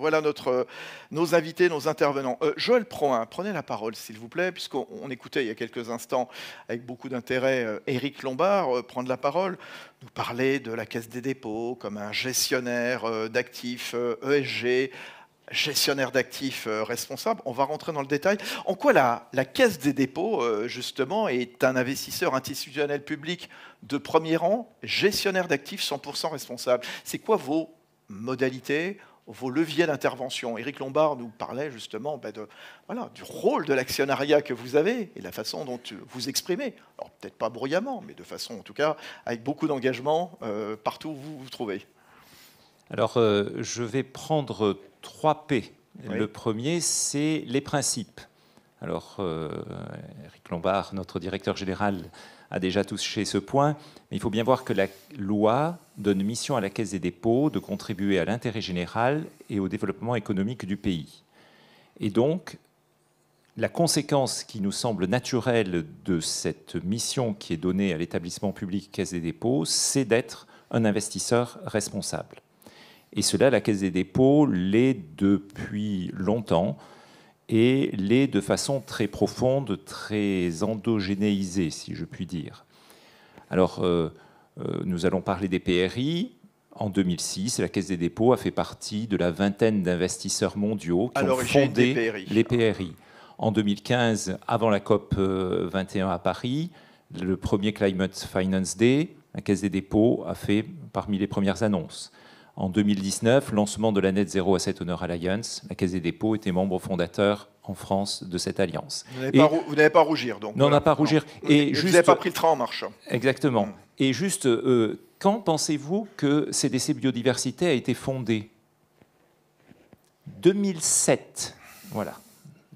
Voilà notre, euh, nos invités, nos intervenants. Euh, Joël Proin, prenez la parole, s'il vous plaît, puisqu'on écoutait il y a quelques instants avec beaucoup d'intérêt Eric euh, Lombard prendre la parole, nous parler de la Caisse des dépôts comme un gestionnaire d'actifs ESG, e gestionnaire d'actifs responsable. On va rentrer dans le détail. En quoi la Caisse des dépôts, justement, est un investisseur institutionnel public de premier rang, gestionnaire d'actifs 100% responsable C'est quoi vos modalités vos leviers d'intervention. Éric Lombard nous parlait justement ben, de, voilà, du rôle de l'actionnariat que vous avez et la façon dont euh, vous exprimez. Alors peut-être pas bruyamment, mais de façon en tout cas avec beaucoup d'engagement euh, partout où vous vous trouvez. Alors euh, je vais prendre trois P. Le premier, c'est les principes. Alors, Éric Lombard, notre directeur général, a déjà touché ce point, mais il faut bien voir que la loi donne mission à la Caisse des dépôts de contribuer à l'intérêt général et au développement économique du pays. Et donc, la conséquence qui nous semble naturelle de cette mission qui est donnée à l'établissement public Caisse des dépôts, c'est d'être un investisseur responsable. Et cela, la Caisse des dépôts l'est depuis longtemps et l'est de façon très profonde, très endogénéisée, si je puis dire. Alors, euh, euh, nous allons parler des PRI. En 2006, la Caisse des dépôts a fait partie de la vingtaine d'investisseurs mondiaux qui ont fondé les PRI. En 2015, avant la COP 21 euh, à Paris, le premier Climate Finance Day, la Caisse des dépôts a fait parmi les premières annonces. En 2019, lancement de la Net Zero Asset Honor Alliance, la Caisse des dépôts était membre fondateur en France de cette alliance. Vous n'avez pas, à rougir, donc. Non, on n'a pas rougir. vous n'avez pas pris le train en marche. Exactement. Hum. Et juste, euh, quand pensez-vous que CDC Biodiversité a été fondée 2007. Voilà.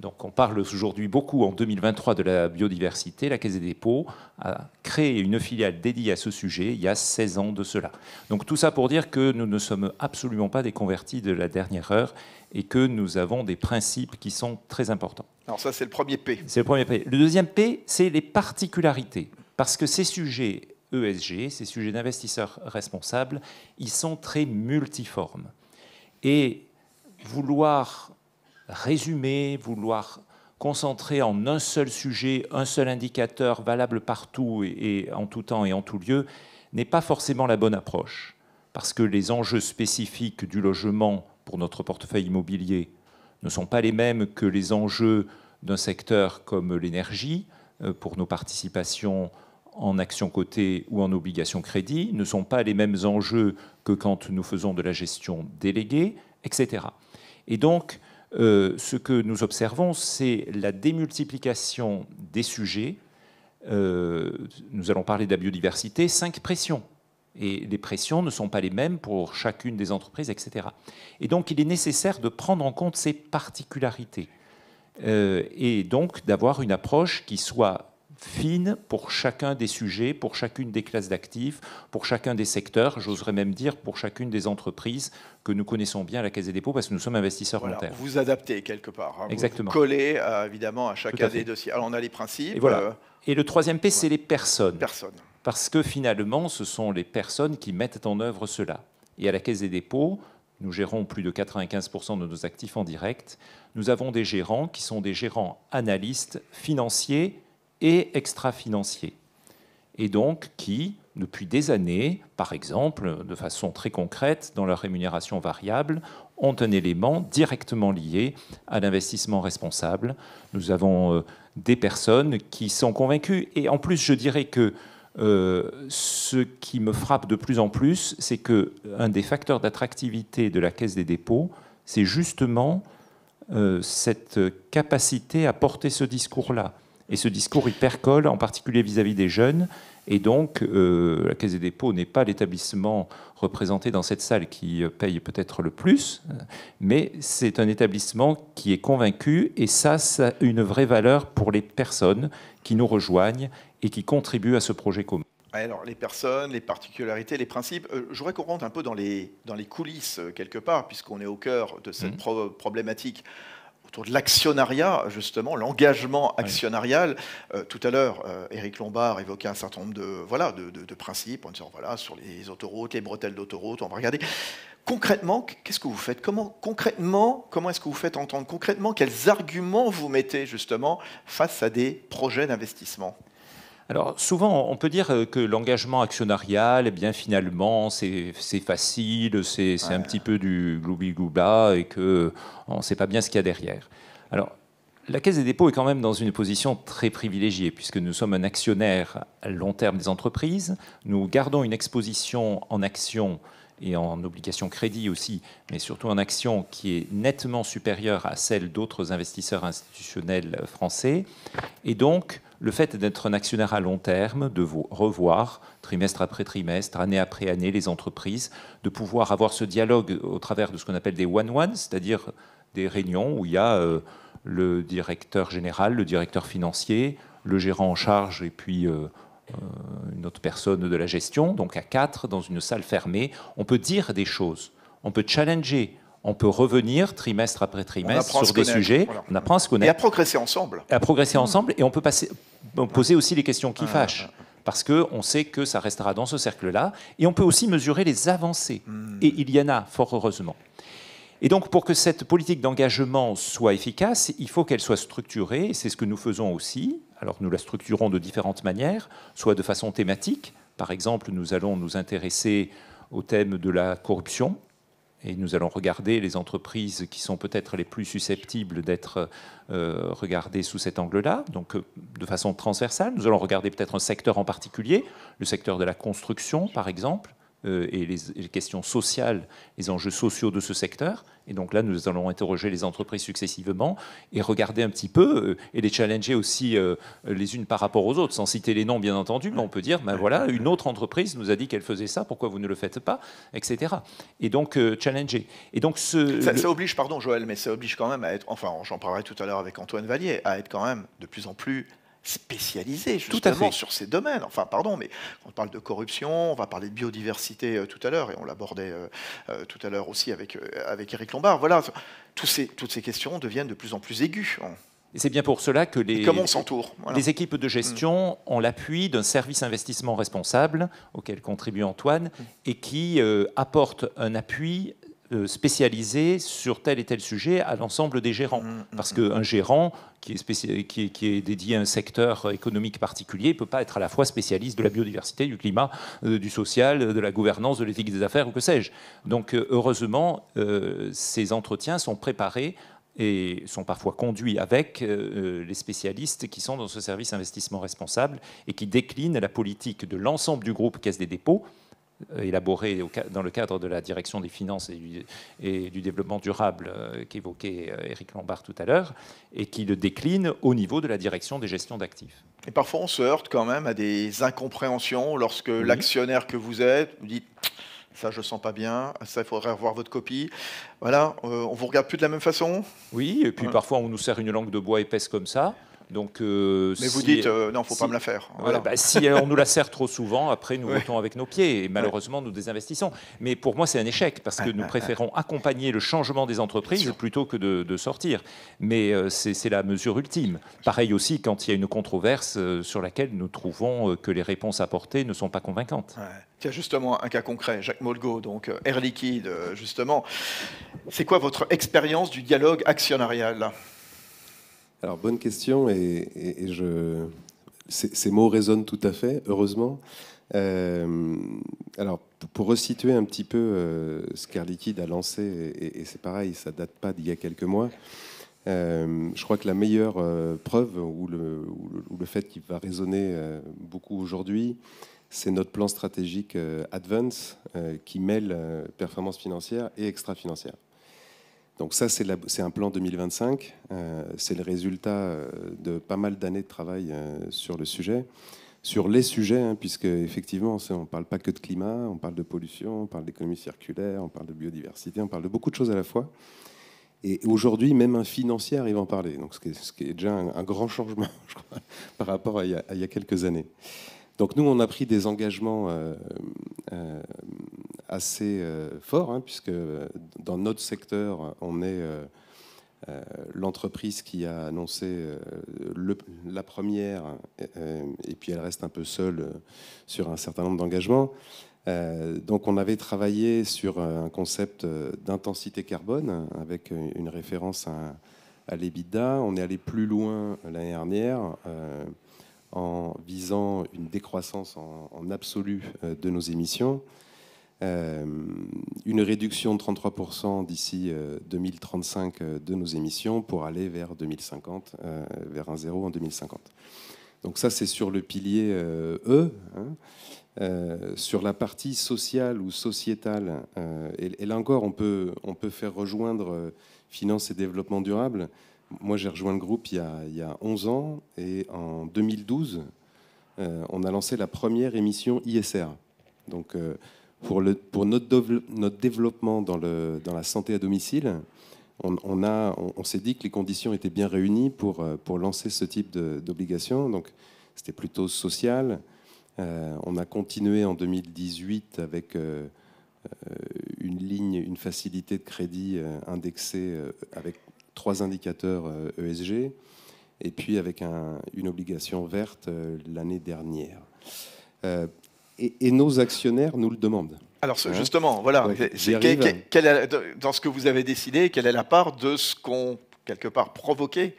Donc on parle aujourd'hui beaucoup en 2023 de la biodiversité. La Caisse des dépôts a créé une filiale dédiée à ce sujet il y a 16 ans de cela. Donc tout ça pour dire que nous ne sommes absolument pas des convertis de la dernière heure et que nous avons des principes qui sont très importants. Alors ça c'est le premier P. C'est le premier P. Le deuxième P, c'est les particularités. Parce que ces sujets ESG, ces sujets d'investisseurs responsables, ils sont très multiformes. Et vouloir résumer, vouloir concentrer en un seul sujet, un seul indicateur valable partout et, en tout temps et en tout lieu, n'est pas forcément la bonne approche. Parce que les enjeux spécifiques du logement pour notre portefeuille immobilier ne sont pas les mêmes que les enjeux d'un secteur comme l'énergie, euh, pour nos participations en actions cotées ou en obligations crédit, ne sont pas les mêmes enjeux que quand nous faisons de la gestion déléguée, etc. Et donc, euh, ce que nous observons, c'est la démultiplication des sujets. Euh, nous allons parler de la biodiversité, cinq pressions. Et les pressions ne sont pas les mêmes pour chacune des entreprises, etc. Et donc, il est nécessaire de prendre en compte ces particularités. Euh, et donc, d'avoir une approche qui soit fine pour chacun des sujets, pour chacune des classes d'actifs, pour chacun des secteurs, j'oserais même dire pour chacune des entreprises que nous connaissons bien à la Caisse des dépôts parce que nous sommes investisseurs en Vous adaptez quelque part, hein. Exactement. vous collez euh, évidemment à chacun des dossiers. Alors on a les principes. Et, voilà. Euh, Et le troisième P, c'est les personnes. Personnes. Parce que finalement, ce sont les personnes qui mettent en œuvre cela. Et à la Caisse des dépôts, nous gérons plus de 95% de nos actifs en direct. Nous avons des gérants qui sont des gérants analystes financiers et extra-financiers, et donc qui, depuis des années, par exemple, de façon très concrète, dans leur rémunération variable, ont un élément directement lié à l'investissement responsable. Nous avons euh, des personnes qui sont convaincues, et en plus, je dirais que euh, ce qui me frappe de plus en plus, c'est que un des facteurs d'attractivité de la Caisse des dépôts, c'est justement euh, cette capacité à porter ce discours-là. Et ce discours, il en particulier vis-à-vis des jeunes. Et donc, euh, la Caisse des dépôts n'est pas l'établissement représenté dans cette salle qui euh, paye peut-être le plus, mais c'est un établissement qui est convaincu, et ça, ça a une vraie valeur pour les personnes qui nous rejoignent et qui contribuent à ce projet commun. Alors, les personnes, les particularités, les principes, euh, Je j'aurais qu'on rentre un peu dans les, dans les coulisses, quelque part, puisqu'on est au cœur de cette mmh. problématique autour de l'actionnariat, justement, l'engagement actionnarial. Euh, tout à l'heure, eric euh, Éric Lombard évoquait un certain nombre de, voilà, de, principes en disant voilà, sur les autoroutes, les bretelles d'autoroutes, on va regarder. Concrètement, qu'est-ce que vous faites Comment concrètement, comment est-ce que vous faites entendre concrètement quels arguments vous mettez justement face à des projets d'investissement alors souvent, on peut dire euh, que l'engagement actionnarial, eh bien finalement, c'est facile, c'est un petit peu du gloubi glouba et que on ne sait pas bien ce qu'il y a derrière. Alors la Caisse des dépôts est quand même dans une position très privilégiée, puisque nous sommes un actionnaire à long terme des entreprises. Nous gardons une exposition en actions et en obligations crédit aussi, mais surtout en actions qui est nettement supérieure à celle d'autres investisseurs institutionnels français. Et donc, le fait d'être un actionnaire à long terme, de revoir trimestre après trimestre, année après année, les entreprises, de pouvoir avoir ce dialogue au travers de ce qu'on appelle des one-one, c'est-à-dire des réunions où il y a euh, le directeur général, le directeur financier, le gérant en charge et puis euh, euh, une autre personne de la gestion. Donc à quatre, dans une salle fermée, on peut dire des choses, on peut challenger on peut revenir trimestre après trimestre sur des sujets. On apprend à se connaître. Et à progresser ensemble. Et à progresser ensemble. Et on peut poser aussi les questions qui ah, fâchent. Ah, ah. Parce qu'on sait que ça restera dans ce cercle-là. Et on peut aussi mesurer les avancées. Hmm. Et il y en a, fort heureusement. Et donc, pour que cette politique d'engagement soit efficace, il faut qu'elle soit structurée. C'est ce que nous faisons aussi. Alors, nous la structurons de différentes manières, soit de façon thématique. Par exemple, nous allons nous intéresser au thème de la corruption et nous allons regarder les entreprises qui sont peut-être les plus susceptibles d'être euh, regardées sous cet angle-là, donc euh, de façon transversale. Nous allons regarder peut-être un secteur en particulier, le secteur de la construction par exemple, euh, et les, questions sociales, les enjeux sociaux de ce secteur. Et donc là, nous allons interroger les entreprises successivement et regarder un petit peu euh, et les challenger aussi euh, les unes par rapport aux autres, sans citer les noms bien entendu, mais on peut dire, ben voilà, une autre entreprise nous a dit qu'elle faisait ça, pourquoi vous ne le faites pas, etc. Et donc challenger. Et donc ce, ça, ça, oblige, pardon Joël, mais ça oblige quand même à être, enfin, j'en parlerai tout à l'heure avec Antoine Vallier, à être quand même de plus en plus spécialisés, justement sur ces domaines. Enfin, pardon, mais on parle de corruption, on va parler de biodiversité euh, tout à l'heure, et on l'abordait euh, euh, tout à l'heure aussi avec, avec Eric Lombard. Voilà, tous ces, toutes ces questions deviennent de plus en plus aiguës. Et C'est bien pour cela que les, les équipes de gestion mm. ont l'appui d'un service investissement responsable auquel contribue Antoine mm. et qui apporte un appui euh, spécialisé sur tel et tel sujet à l'ensemble des gérants. Mmh, mmh, Parce mmh. qu'un gérant qui est, dédié à un secteur économique particulier ne peut pas être à la fois spécialiste de la biodiversité, du climat, euh, du social, de la gouvernance, de l'éthique des affaires ou que sais-je. Donc euh, heureusement, ces entretiens sont préparés et sont parfois conduits avec les spécialistes qui sont dans ce service investissement responsable et qui déclinent la politique de l'ensemble du groupe Caisse des dépôts euh, élaboré dans le cadre de la direction des finances et du, développement durable euh, qu'évoquait Eric euh, Lombard tout à l'heure, et qui le décline au niveau de la direction des gestions d'actifs. Et parfois, on se heurte quand même à des incompréhensions lorsque l'actionnaire que vous êtes vous dit ça je sens pas bien, ça il faudrait revoir votre copie. Voilà, on on vous regarde plus de la même façon. Oui, et puis parfois on nous sert une langue de bois épaisse comme ça. Donc, euh, Mais vous dites, euh, non, il ne faut pas me la faire. Bah, si on nous la sert trop souvent, après, nous votons avec nos pieds et malheureusement, nous désinvestissons. Mais pour moi, c'est un échec parce que nous préférons accompagner le changement des entreprises plutôt que de, sortir. Mais euh, c'est la mesure ultime. Pareil aussi quand il y a une controverse sur laquelle nous trouvons que les réponses apportées ne sont pas convaincantes. y a justement, un cas concret, Jacques Molgo, donc Air Liquide, justement. C'est quoi votre expérience du dialogue actionnarial alors, bonne question, et, je... ces, mots résonnent tout à fait, heureusement. Euh, alors, pour resituer un petit peu euh, ce qu'Air Liquide a lancé, et, c'est pareil, ça ne date pas d'il y a quelques mois, euh, je crois que la meilleure preuve, ou le, fait qu'il va résonner beaucoup aujourd'hui, c'est notre plan stratégique Advance qui mêle performance financière et extra-financière. Donc ça, c'est un plan 2025. Euh, c'est le résultat euh, de pas mal d'années de travail euh, sur le sujet, sur les sujets, puisqu'effectivement, hein, puisque effectivement, on ne parle pas que de climat, on parle de pollution, on parle d'économie circulaire, on parle de biodiversité, on parle de beaucoup de choses à la fois. Et aujourd'hui, même un financier arrive à en parler, donc ce qui est, déjà un, grand changement je crois, par rapport à il, y a, quelques années. Donc nous, on a pris des engagements assez euh, fort, hein, puisque euh, dans notre secteur, on est euh, l'entreprise qui a annoncé la première, et puis elle reste un peu seule sur un certain nombre d'engagements. donc on avait travaillé sur un concept d'intensité carbone avec une référence à, l'Ebida. l'EBITDA. On est allé plus loin l'année dernière en visant une décroissance en, en absolu de nos émissions. Euh, une réduction de 33% d'ici 2035 euh, euh, de nos émissions pour aller vers 2050, vers un zéro en 2050. Donc ça, c'est sur le pilier E. Hein. sur la partie sociale ou sociétale, et, là encore, on peut, on peut faire rejoindre finance et développement durable. Moi, j'ai rejoint le groupe il y, a, il y, a, 11 ans, et en 2012, on a lancé la première émission ISR. Donc, pour, le, pour notre, notre développement dans, le, dans la santé à domicile, on, on, s'est dit que les conditions étaient bien réunies pour, euh, pour lancer ce type d'obligation. Donc, c'était plutôt social. Euh, on a continué en 2018 avec euh, une ligne, une facilité de crédit indexée avec trois indicateurs ESG e et puis avec une obligation verte l'année dernière et, nos actionnaires nous le demandent. Alors justement, voilà, dans ce que vous avez décidé, quelle est la part de ce qu'ont quelque part provoqué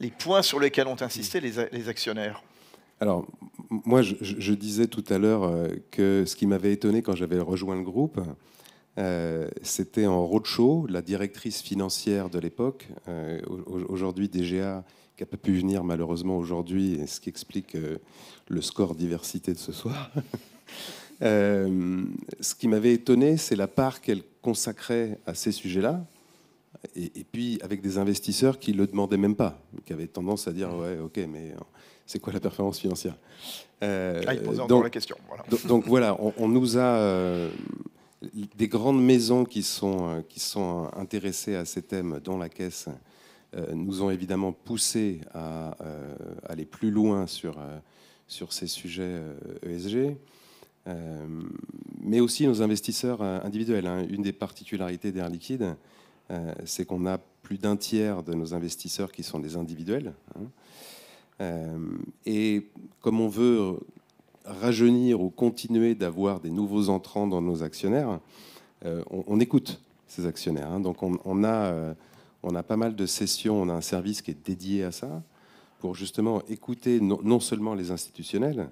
les points sur lesquels ont insisté les, actionnaires alors, moi, je, disais tout à l'heure euh, que ce qui m'avait étonné quand j'avais rejoint le groupe, euh, c'était en roadshow, la directrice financière de l'époque, euh, aujourd'hui DGA, qui n'a pas pu venir malheureusement aujourd'hui, ce qui explique euh, le score diversité de ce soir. Euh, ce qui m'avait étonné, c'est la part qu'elle consacrait à ces sujets-là, et, puis avec des investisseurs qui ne le demandaient même pas, qui avaient tendance à dire mm. Ouais, ok, mais euh, c'est quoi la performance financière euh, ah, donc, la question. Voilà. Donc, voilà, on, nous a. des grandes maisons qui sont, qui sont intéressées à ces thèmes, dont la Caisse euh, nous ont évidemment poussé à euh, aller plus loin sur, euh, sur ces sujets ESG. E mais aussi nos investisseurs individuels. Hein. Une des particularités d'Air Liquide, c'est qu'on a plus d'un tiers de nos investisseurs qui sont des individuels. Hein. et comme on veut rajeunir ou continuer d'avoir des nouveaux entrants dans nos actionnaires, on, écoute ces actionnaires. Hein. Donc on, a on a pas mal de sessions, on a un service qui est dédié à ça, pour justement écouter non, seulement les institutionnels,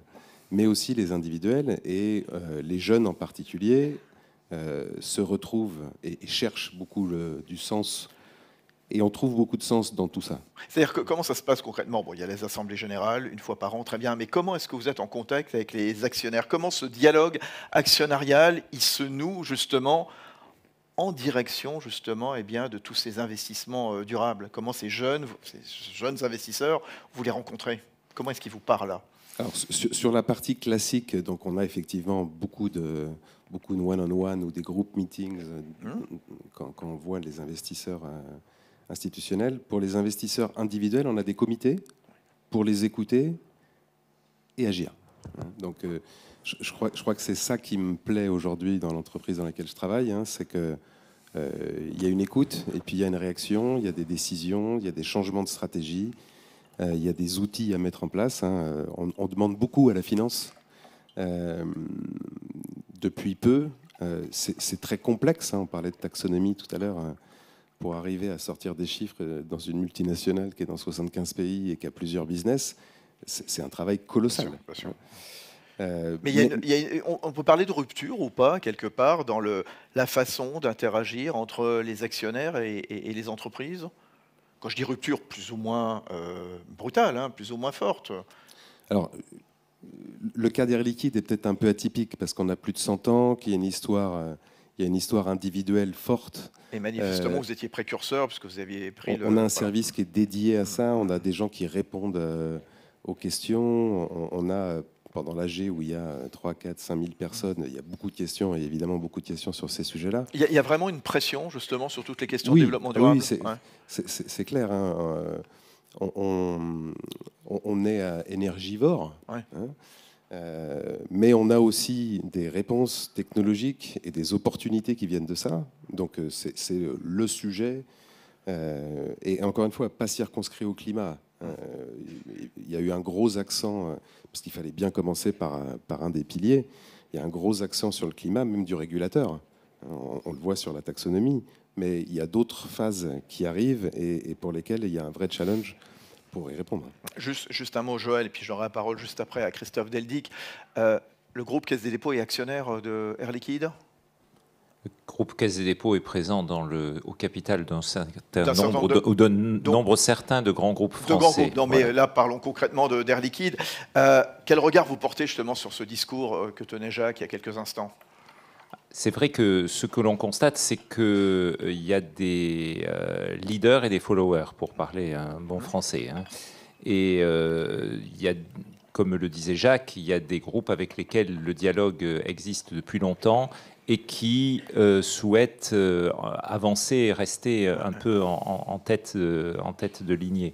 mais aussi les individuels, et euh, les jeunes en particulier euh, se retrouvent et, cherchent beaucoup du sens et on trouve beaucoup de sens dans tout ça. C'est-à-dire comment ça se passe concrètement Bon, il y a les assemblées générales une fois par an, très bien. Mais comment est-ce que vous êtes en contact avec les actionnaires Comment ce dialogue actionnarial il se noue justement en direction justement et eh bien, de tous ces investissements euh, durables Comment ces jeunes, investisseurs, vous les rencontrez Comment est-ce qu'ils vous parlent là alors, sur, la partie classique, donc on a effectivement beaucoup de beaucoup de one-on-one ou des group meetings euh, mmh. quand, on voit les investisseurs euh, institutionnels. Pour les investisseurs individuels, on a des comités pour les écouter et agir. Hein. Donc, je, crois, que c'est ça qui me plaît aujourd'hui dans l'entreprise dans laquelle je travaille, hein, c'est que euh, il y a une écoute, et puis il y a une réaction, il y a des décisions, il y a des changements de stratégie, euh, il y a des outils à mettre en place. Hein, euh, on, demande beaucoup à la finance depuis peu. c'est très complexe, hein, on parlait de taxonomie tout à l'heure, pour arriver à sortir des chiffres dans une multinationale qui est dans 75 pays et qui a plusieurs business, c'est un travail colossal mais, on, peut parler de rupture ou pas, quelque part, dans le, la façon d'interagir entre les actionnaires et, les entreprises Quand je dis rupture, plus ou moins euh, brutale, hein, plus ou moins forte. Alors, le cas d'Air Liquide est peut-être un peu atypique, parce qu'on a plus de 100 ans, qu'il y a une histoire... Euh, il y a une histoire individuelle forte. Et manifestement, vous étiez précurseur, puisque vous aviez pris euh, on, le... On a un service qui est dédié à ça, on a des gens qui répondent aux questions, on a pendant l'AG où il y a 3, 4, 5 000 personnes, il y a beaucoup de questions, et évidemment beaucoup de questions sur ces sujets-là. Il, y, a vraiment une pression justement sur toutes les questions de développement durable. Oui, c'est clair. Hein, euh, on, est euh, énergivore, hein, euh, mais on a aussi des réponses technologiques et des opportunités qui viennent de ça. Donc c'est le sujet. et encore une fois, pas circonscrit au climat. Euh, il y a eu un gros accent, euh, parce qu'il fallait bien commencer par, par un des piliers, il y a un gros accent sur le climat, même du régulateur. On, le voit sur la taxonomie, mais il y a d'autres phases qui arrivent et, pour lesquelles il y a un vrai challenge pour y répondre. Juste, juste un mot, Joël, et puis j'aurai la parole juste après à Christophe Deldic. Euh, le groupe Caisse des dépôts est actionnaire de Air Liquide le groupe Caisse des dépôts est présent dans le, au capital d'un certain, nombre, de, nombre certain de grands groupes français. De grands groupes, non, mais là parlons concrètement d'Air Liquide. Euh, quel regard vous portez justement sur ce discours euh, que tenait Jacques il y a quelques instants c'est vrai que ce que l'on constate, c'est qu'il euh, y a des leaders et des followers, pour parler un bon mmh. français. Hein. Et il y a, comme le disait Jacques, il y a des groupes avec lesquels le dialogue existe depuis longtemps et qui euh, souhaitent euh, avancer et rester euh, un peu en, tête, en tête de lignée.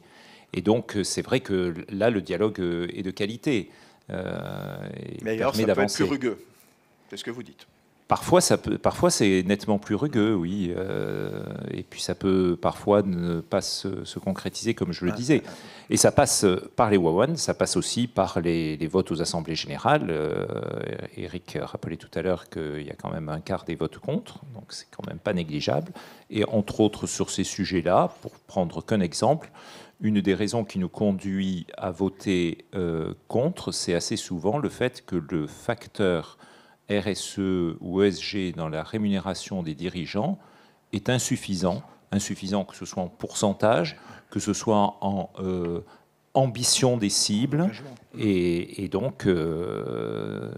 Et donc, c'est vrai que là, le dialogue est de qualité. Mais alors, ça peut plus rugueux, c'est ce que vous dites. Parfois, ça peut, parfois c'est nettement plus rugueux, oui. Euh, et puis ça peut parfois ne pas se, concrétiser, comme je le ah, disais. Ah, ah. Et ça passe par les Wawan, ça passe aussi par les, votes aux assemblées générales. Euh, Eric rappelait tout à l'heure qu'il y a quand même un quart des votes contre, donc c'est quand même pas négligeable. Et entre autres sur ces sujets-là, pour prendre qu'un exemple, une des raisons qui nous conduit à voter euh, contre, c'est assez souvent le fait que le facteur RSE ou ESG dans la rémunération des dirigeants est insuffisant, insuffisant que ce soit en pourcentage, que ce soit en euh, ambition des cibles et, donc, euh,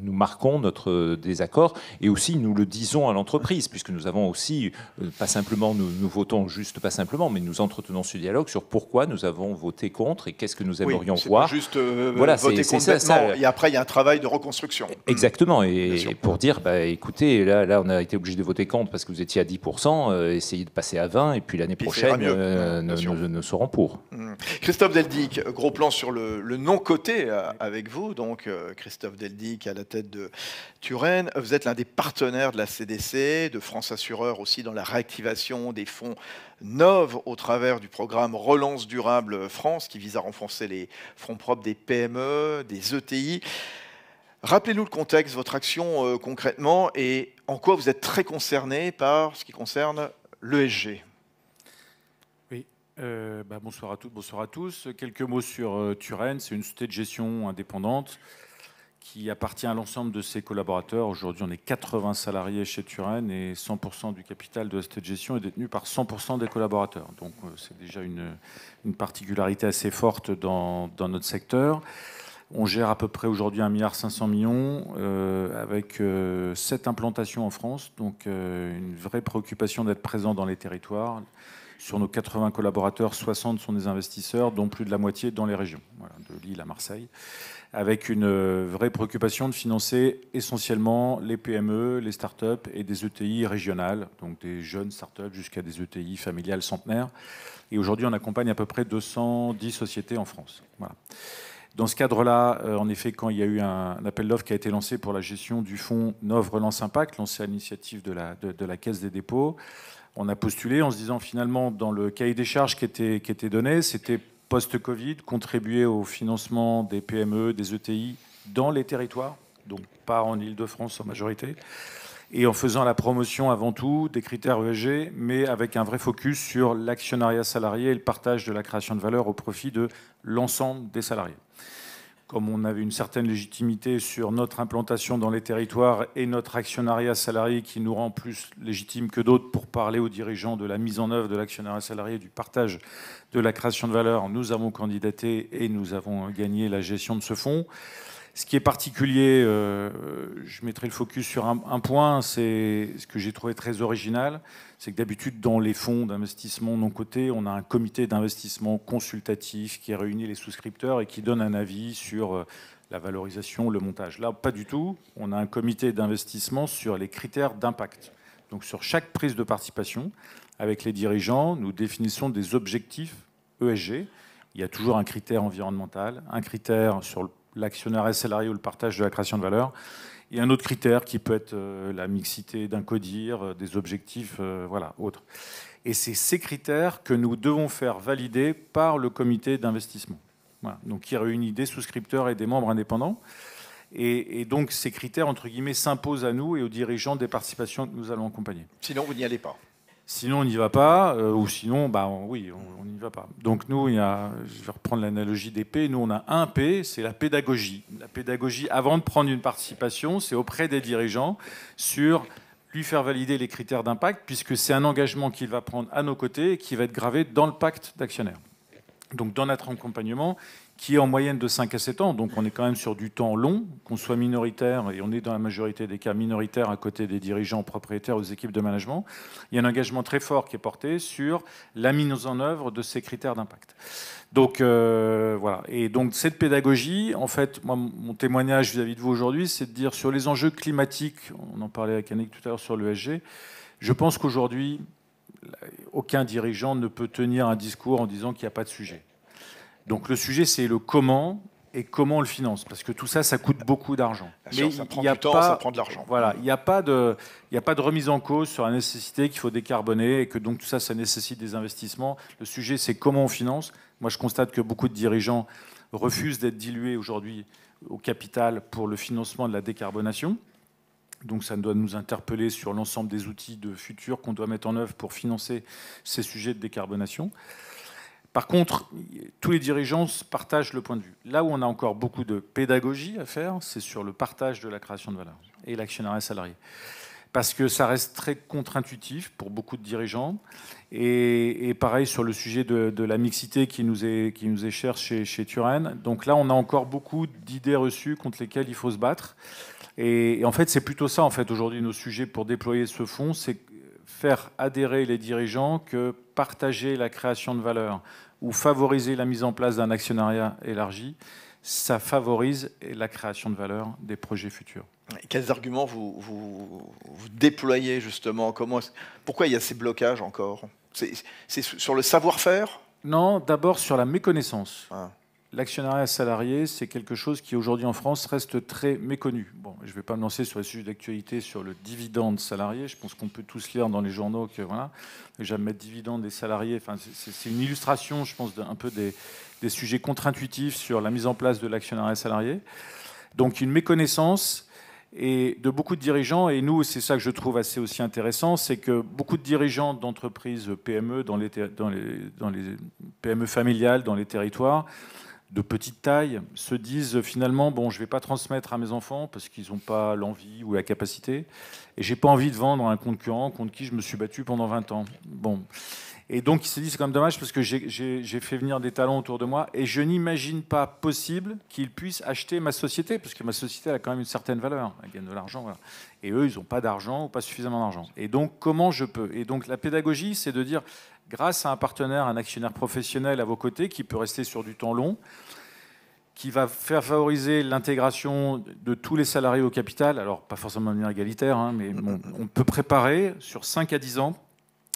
nous marquons notre désaccord et aussi nous le disons à l'entreprise, puisque nous avons aussi, euh, pas simplement, nous, votons juste pas simplement, mais nous entretenons ce dialogue sur pourquoi nous avons voté contre et qu'est-ce que nous aimerions oui, voir. Pas juste euh, voilà, voter contre ça, Et après, il y a un travail de reconstruction. Exactement. Et, pour dire, bah, écoutez, là, là, on a été obligé de voter contre parce que vous étiez à 10%, essayez de passer à 20 et puis l'année prochaine, nous, serons pour. Mmh. Christophe Deldic, gros plan sur le, le non-côté euh, avec vous, donc euh, Christophe Deldic à la tête de Turenne. Vous êtes l'un des partenaires de la CDC, de France Assureur aussi dans la réactivation des fonds NOV au travers du programme Relance durable France qui vise à renforcer les fonds propres des PME, des ETI. Rappelez-nous le contexte, votre action euh, concrètement et en quoi vous êtes très concerné par ce qui concerne l'ESG. Euh, bah, bonsoir à toutes, bonsoir à tous. Quelques mots sur euh, Turenne. C'est une société de gestion indépendante qui appartient à l'ensemble de ses collaborateurs. Aujourd'hui, on est 80 salariés chez Turenne et 100% du capital de la société de gestion est détenu par 100% des collaborateurs. Donc euh, c'est déjà une, particularité assez forte dans, dans, notre secteur. On gère à peu près aujourd'hui 1,5 milliard avec 7 implantations en France, donc une vraie préoccupation d'être présent dans les territoires. Sur nos 80 collaborateurs, 60 sont des investisseurs, dont plus de la moitié dans les régions, de Lille à Marseille, avec une euh, vraie préoccupation de financer essentiellement les PME, les start-up et des ETI régionales, donc des jeunes start-up jusqu'à des ETI familiales centenaires. Et aujourd'hui, on accompagne à peu près 210 sociétés en France. Dans ce cadre-là, euh, en effet, quand il y a eu un, appel d'offres qui a été lancé pour la gestion du fonds NOV Relance Impact, lancé à l'initiative de la Caisse des dépôts, on a postulé en se disant finalement, dans le cahier des charges qui était, qui donné, c'était post-Covid, contribuer au financement des PME, des ETI dans les territoires, donc pas en Ile-de-France en majorité, et en faisant la promotion avant tout des critères ESG, mais avec un vrai focus sur l'actionnariat salarié et le partage de la création de valeur au profit de l'ensemble des salariés comme on avait une certaine légitimité sur notre implantation dans les territoires et notre actionnariat salarié qui nous rend plus légitimes que d'autres pour parler aux dirigeants de la mise en œuvre de l'actionnariat salarié, du partage de la création de valeur, nous avons candidaté et nous avons gagné la gestion de ce fonds. Ce qui est particulier, euh, je mettrai le focus sur un, point, c'est ce que j'ai trouvé très original, c'est que d'habitude dans les fonds d'investissement non cotés, on a un comité d'investissement consultatif qui réunit les souscripteurs et qui donne un avis sur euh, la valorisation, le montage. Là, pas du tout. On a un comité d'investissement sur les critères d'impact. Donc sur chaque prise de participation, avec les dirigeants, nous définissons des objectifs ESG. Il y a toujours un critère environnemental, un critère sur le l'actionnariat salarié ou le partage de la création de valeur. Et un autre critère qui peut être euh, la mixité d'un codir, euh, des objectifs, euh, voilà, autres. Et c'est ces critères que nous devons faire valider par le comité d'investissement, donc qui réunit des souscripteurs et des membres indépendants. Et, et donc ces critères, entre guillemets, s'imposent à nous et aux dirigeants des participations que nous allons accompagner. Sinon, vous n'y allez pas. Sinon, on n'y va pas, euh, ou sinon, bah, oui, on n'y va pas. Donc nous, il y a, je vais reprendre l'analogie des P, nous on a un P, c'est la pédagogie. La pédagogie, avant de prendre une participation, c'est auprès des dirigeants sur lui faire valider les critères d'impact, puisque c'est un engagement qu'il va prendre à nos côtés et qui va être gravé dans le pacte d'actionnaires. Donc dans notre accompagnement, qui est en moyenne de 5 à 7 ans, donc on est quand même sur du temps long, qu'on soit minoritaire, et on est dans la majorité des cas minoritaires à côté des dirigeants propriétaires des équipes de management, il y a un engagement très fort qui est porté sur la mise en œuvre de ces critères d'impact. Donc euh, voilà, et donc cette pédagogie, en fait, mon témoignage vis-à-vis de vous aujourd'hui, c'est de dire sur les enjeux climatiques, on en parlait avec Annick tout à l'heure sur l'ESG, je pense qu'aujourd'hui, aucun dirigeant ne peut tenir un discours en disant qu'il n'y a pas de sujet. Donc le sujet, c'est le comment et comment on le finance, parce que tout ça, ça coûte beaucoup d'argent. Mais ça prend ça prend de l'argent. Voilà, il n'y a, pas de, remise en cause sur la nécessité qu'il faut décarboner et que donc tout ça, ça nécessite des investissements. Le sujet, c'est comment on finance. Moi, je constate que beaucoup de dirigeants refusent d'être dilués aujourd'hui au capital pour le financement de la décarbonation. Donc ça doit nous interpeller sur l'ensemble des outils de futur qu'on doit mettre en œuvre pour financer ces sujets de décarbonation. Par contre, tous les dirigeants partagent le point de vue. Là où on a encore beaucoup de pédagogie à faire, c'est sur le partage de la création de valeur et l'actionnariat salarié. Parce que ça reste très contre-intuitif pour beaucoup de dirigeants. Et, pareil sur le sujet de, la mixité qui nous est, qui chère chez, chez Turenne. Donc là, on a encore beaucoup d'idées reçues contre lesquelles il faut se battre. Et, en fait, c'est plutôt ça, en fait, aujourd'hui, nos sujets pour déployer ce fonds, c'est faire adhérer les dirigeants que partager la création de valeur ou favoriser la mise en place d'un actionnariat élargi, ça favorise la création de valeur des projets futurs. quels arguments vous, déployez justement Comment, Pourquoi il y a ces blocages encore C'est sur le savoir-faire Non, d'abord sur la méconnaissance. Ah l'actionnariat salarié, c'est quelque chose qui aujourd'hui en France reste très méconnu. Bon, je ne vais pas me lancer sur le sujet d'actualité sur le dividende salarié. Je pense qu'on peut tous lire dans les journaux que voilà, jamais mettre dividende des salariés. Enfin, c'est une illustration, je pense, un peu des, sujets contre-intuitifs sur la mise en place de l'actionnariat salarié. Donc une méconnaissance et de beaucoup de dirigeants. Et nous, c'est ça que je trouve assez aussi intéressant, c'est que beaucoup de dirigeants d'entreprises PME, dans les PME familiales, dans les territoires, de petite taille se disent finalement bon, je ne vais pas transmettre à mes enfants parce qu'ils n'ont pas l'envie ou la capacité, et j'ai pas envie de vendre à un concurrent contre qui je me suis battu pendant 20 ans. Bon. Et donc, ils se disent c'est quand même dommage parce que j'ai fait venir des talents autour de moi et je n'imagine pas possible qu'ils puissent acheter ma société parce que ma société a quand même une certaine valeur, elle gagne de l'argent. Et eux, ils n'ont pas d'argent ou pas suffisamment d'argent. Et donc, comment je peux Et donc, la pédagogie, c'est de dire grâce à un partenaire, un actionnaire professionnel à vos côtés qui peut rester sur du temps long, qui va faire favoriser l'intégration de tous les salariés au capital, alors pas forcément de manière égalitaire, hein, mais on peut préparer sur 5 à 10 ans,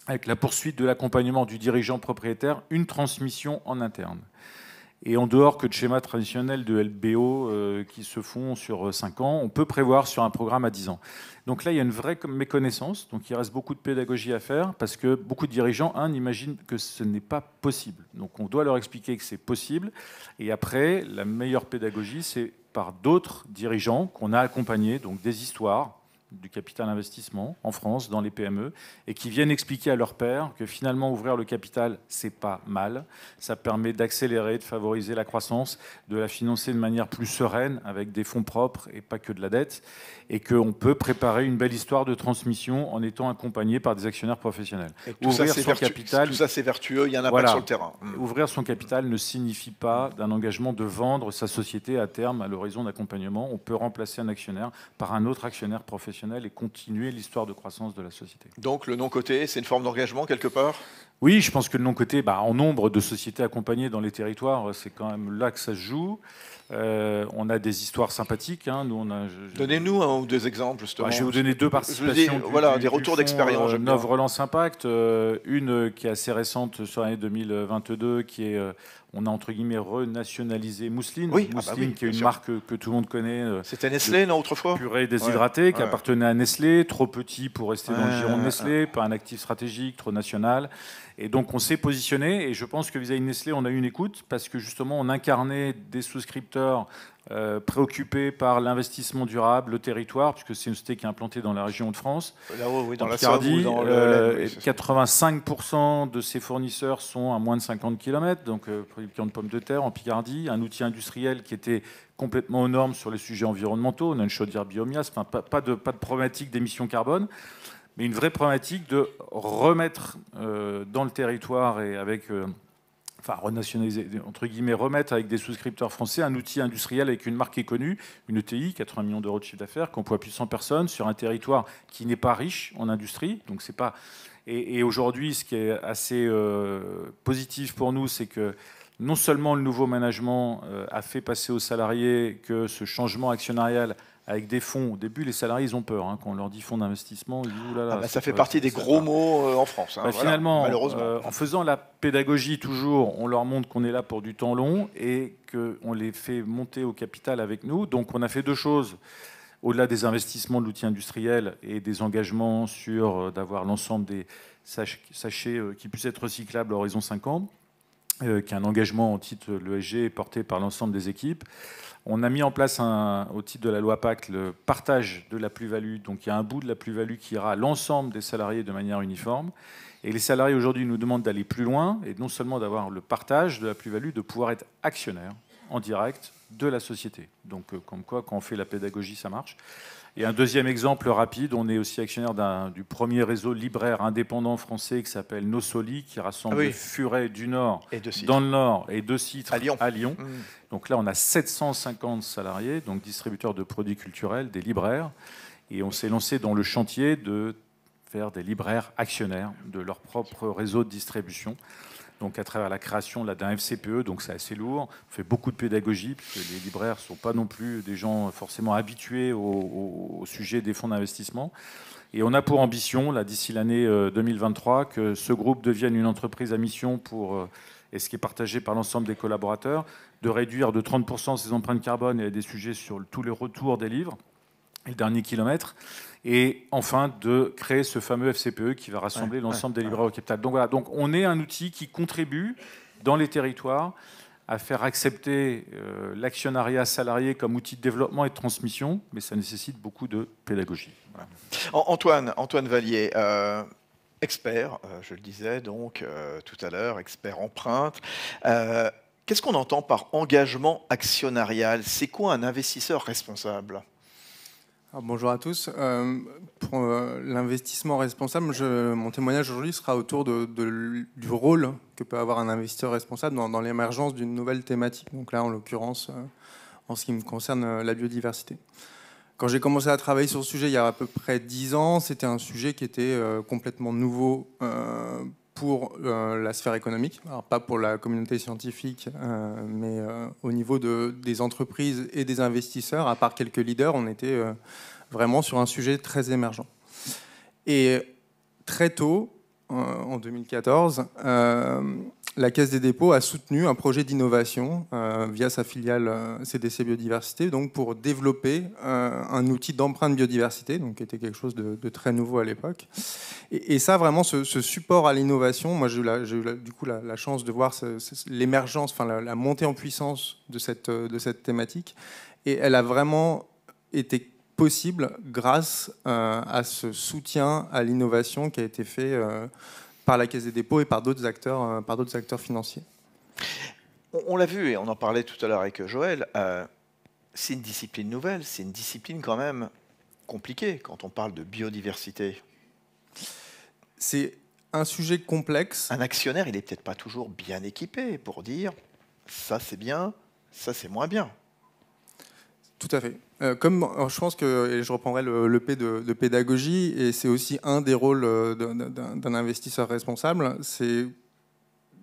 avec la poursuite de l'accompagnement du dirigeant propriétaire, une transmission en interne. Et en dehors que de schémas traditionnels de LBO euh, qui se font sur 5 euh, ans, on peut prévoir sur un programme à 10 ans. Donc là, il y a une vraie méconnaissance. Donc il reste beaucoup de pédagogie à faire parce que beaucoup de dirigeants, un, imaginent que ce n'est pas possible. Donc on doit leur expliquer que c'est possible. Et après, la meilleure pédagogie, c'est par d'autres dirigeants qu'on a accompagnés, donc des histoires, du capital investissement en France, dans les PME, et qui viennent expliquer à leur père que finalement ouvrir le capital, c'est pas mal. Ça permet d'accélérer, de favoriser la croissance, de la financer de manière plus sereine, avec des fonds propres et pas que de la dette, et qu'on peut préparer une belle histoire de transmission en étant accompagné par des actionnaires professionnels. ouvrir son capital, tout ça c'est vertueux, il y en a pas sur le terrain. Hmm. Ouvrir son capital ne signifie pas d'un engagement de vendre sa société à terme à l'horizon d'accompagnement. On peut remplacer un actionnaire par un autre actionnaire professionnel et continuer l'histoire de croissance de la société. Donc le non-côté, c'est une forme d'engagement quelque part Oui, je pense que le non-côté, bah, en nombre de sociétés accompagnées dans les territoires, c'est quand même là que ça se joue. Euh, on a des histoires sympathiques. Hein, nous, on a, Donnez-nous un ou deux exemples, justement. Bah, je vais vous donner deux participations. voilà, des retours d'expérience. Une euh, Relance Impact, euh, une qui est assez récente sur l'année 2022, qui est on a entre guillemets renationalisé Mousseline. Ah bah Mousseline, qui est une marque que, tout le monde connaît. Euh, C'était Nestlé, non, autrefois Purée déshydratée, qui appartenait à Nestlé, trop petit pour rester dans le giron de Nestlé, pas un actif stratégique, trop national. Et donc on s'est positionné, et je pense que vis-à-vis de Nestlé, on a eu une écoute, parce que justement, on incarnait des souscripteurs euh, préoccupé par l'investissement durable, le territoire, puisque c'est une cité qui est implantée dans la région de France. là dans la Picardie, 85% euh, de ses fournisseurs sont à moins de 50 km, donc euh, de pommes de terre en Picardie, un outil industriel qui était complètement aux normes sur les sujets environnementaux, on a une chaudière biomias, pas, de, pas de problématique d'émission carbone, mais une vraie problématique de remettre euh, dans le territoire et avec enfin renationaliser, entre guillemets, remettre avec des souscripteurs français un outil industriel avec une marque connue, une ETI, 80 millions d'euros de chiffre d'affaires, qui emploie plus de 100 personnes sur un territoire qui n'est pas riche en industrie. Donc c'est pas. Et, aujourd'hui, ce qui est assez euh, positif pour nous, c'est que non seulement le nouveau management euh, a fait passer aux salariés que ce changement actionnarial avec des fonds. Au début, les salariés, ils ont peur. Hein, quand on leur dit fonds d'investissement, ah bah, ça fait partie des gros mots euh, en France. Hein, bah, finalement, malheureusement. Euh, en faisant la pédagogie toujours, on leur montre qu'on est là pour du temps long et qu'on les fait monter au capital avec nous. Donc on a fait deux choses. Au-delà des investissements de l'outil industriel et des engagements sur euh, d'avoir l'ensemble des sachets qui puissent être recyclables à horizon 50 ans, qui est un engagement en titre l'ESG porté par l'ensemble des équipes. On a mis en place, au titre de la loi PAC, le partage de la plus-value. Donc il y a un bout de la plus-value qui ira à l'ensemble des salariés de manière uniforme. Et les salariés aujourd'hui nous demandent d'aller plus loin et non seulement d'avoir le partage de la plus-value, de pouvoir être actionnaire en direct de la société. Donc, euh, comme quoi, quand on fait la pédagogie, ça marche. Et un deuxième exemple rapide, on est aussi actionnaire du premier réseau libraire indépendant français qui s'appelle Nosoli, qui rassemble les ah furets du Nord, et dans le Nord et deux sites à Lyon. Mmh. Donc là, on a 750 salariés, donc distributeurs de produits culturels, des libraires. Et on s'est lancé dans le chantier de faire des libraires actionnaires de leur propre réseau de distribution donc à travers la création d'un FCPE, donc c'est assez lourd. On fait beaucoup de pédagogie, puisque les libraires ne sont pas non plus des gens forcément habitués au, sujet des fonds d'investissement. Et on a pour ambition, là, d'ici l'année 2023, euh, que ce groupe devienne une entreprise à mission pour, euh, et ce qui est partagé par l'ensemble des collaborateurs, de réduire de 30% ses empreintes carbone et des sujets sur tous les retours des livres les derniers dernier kilomètre et enfin de créer ce fameux FCPE qui va rassembler l'ensemble des libraires au capital. Donc voilà, donc on est un outil qui contribue dans les territoires à faire accepter euh, l'actionnariat salarié comme outil de développement et de transmission, mais ça nécessite beaucoup de pédagogie. Antoine, Antoine Vallier. Euh, expert, euh, je le disais donc tout à l'heure, expert empreinte. Qu'est-ce qu'on entend par engagement actionnarial C'est quoi un investisseur responsable ah, bonjour à tous. Euh, pour euh, l'investissement responsable, mon témoignage aujourd'hui sera autour du rôle que peut avoir un investisseur responsable dans, l'émergence d'une nouvelle thématique. Donc là, en l'occurrence, euh, en ce qui me concerne, la biodiversité. Quand j'ai commencé à travailler sur ce sujet il y a à peu près dix ans, c'était un sujet qui était complètement nouveau pour euh, la sphère économique, alors pas pour la communauté scientifique, euh, mais euh, au niveau de, des entreprises et des investisseurs, à part quelques leaders, on était vraiment sur un sujet très émergent. Et très tôt, en 2014, la Caisse des dépôts a soutenu un projet d'innovation euh, via sa filiale CDC euh, Biodiversité donc pour développer euh, un outil d'empreinte biodiversité, donc qui était quelque chose de, très nouveau à l'époque. Et, ça, vraiment, ce, support à l'innovation, moi j'ai eu, la, du coup la, chance de voir l'émergence, enfin la, montée en puissance de cette, de cette thématique. Et elle a vraiment été possible grâce à ce soutien à l'innovation qui a été fait par la Caisse des dépôts et par d'autres acteurs, euh, par d'autres acteurs financiers. On, l'a vu et on en parlait tout à l'heure avec euh, Joël. Euh, c'est une discipline nouvelle, c'est une discipline quand même compliquée quand on parle de biodiversité. C'est un sujet complexe. Un actionnaire, il n'est peut-être pas toujours bien équipé pour dire ça c'est bien, ça c'est moins bien. Tout à fait. Euh, comme je pense que, et je reprendrai le, P de, pédagogie, et c'est aussi un des rôles euh, d'un investisseur responsable, c'est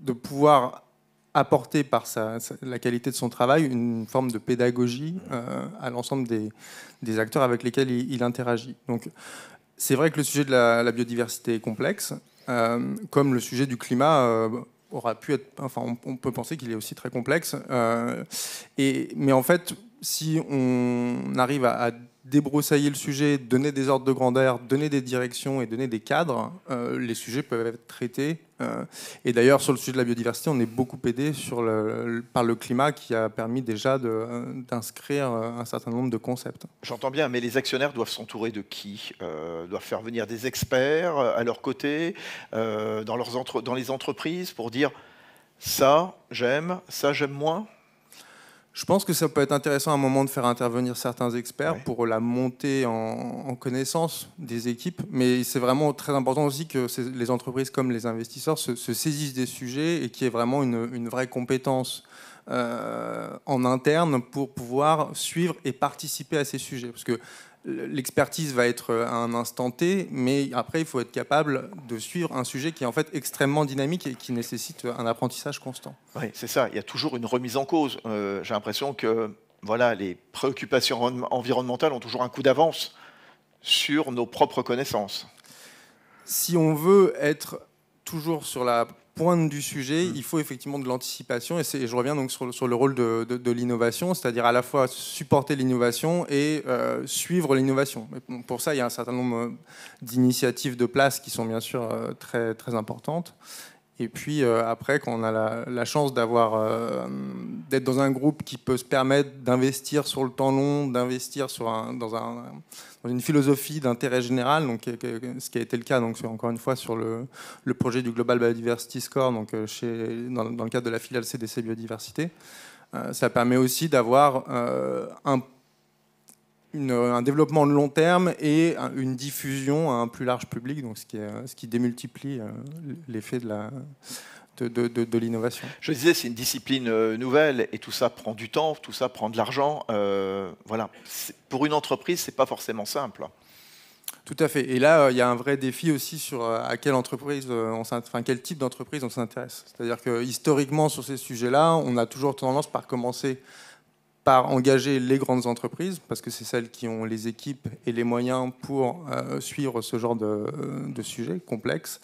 de pouvoir apporter par sa, la qualité de son travail une forme de pédagogie euh, à l'ensemble des, acteurs avec lesquels il, interagit. Donc, c'est vrai que le sujet de la, biodiversité est complexe, comme le sujet du climat. aura pu être, enfin, on, on peut penser qu'il est aussi très complexe. et, mais en fait, si on arrive à, débroussailler le sujet, donner des ordres de grandeur, donner des directions et donner des cadres, euh, les sujets peuvent être traités. Euh, et d'ailleurs, sur le sujet de la biodiversité, on est beaucoup aidé par le climat qui a permis déjà d'inscrire euh, un certain nombre de concepts. J'entends bien, mais les actionnaires doivent s'entourer de qui Doivent faire venir des experts à leur côté, leurs dans les entreprises, pour dire ça, j'aime, ça, j'aime moins je pense que ça peut être intéressant à un moment de faire intervenir certains experts pour euh, la montée en, connaissance des équipes, mais c'est vraiment très important aussi que les entreprises comme les investisseurs se, saisissent des sujets et qu'il y ait vraiment une, vraie compétence euh, en interne pour pouvoir suivre et participer à ces sujets. Parce que l'expertise va être à un instant T, mais après, il faut être capable de suivre un sujet qui est en fait extrêmement dynamique et qui nécessite un apprentissage constant. Oui, c'est ça. Il y a toujours une remise en cause. Euh, j'ai l'impression que voilà, les préoccupations environnementales ont toujours un coup d'avance sur nos propres connaissances. Si on veut être toujours sur la Point du sujet, mm. il faut effectivement de l'anticipation. Et, je reviens donc sur, le rôle de, l'innovation, c'est-à-dire à la fois supporter l'innovation et euh, suivre l'innovation. Pour ça, il y a un certain nombre d'initiatives de place qui sont bien sûr euh, très, très importantes. Et puis euh, après, quand on a la, chance d'avoir, d'être dans un groupe qui peut se permettre d'investir sur le temps long, d'investir dans un une philosophie d'intérêt général, donc, ce qui a été le cas, donc, encore une fois, sur le, projet du Global Biodiversity Score, donc, euh, dans, le cadre de la filiale CDC Biodiversité. Euh, ça permet aussi d'avoir euh, un, développement de long terme et une diffusion à un plus large public, donc, ce, qui, ce qui démultiplie l'effet de la de, l'innovation Je disais, c'est une discipline euh, nouvelle et tout ça prend du temps, tout ça prend de l'argent. Euh, voilà. Pour une entreprise, c'est pas forcément simple. Tout à fait. Et là, euh, il y a un vrai défi aussi sur à quelle entreprise, enfin, quel type d'entreprise on s'intéresse. C'est-à-dire que historiquement, sur ces sujets-là, on a toujours tendance par commencer par engager les grandes entreprises, parce que c'est celles qui ont les équipes et les moyens pour euh, suivre ce genre de, euh, sujet complexe.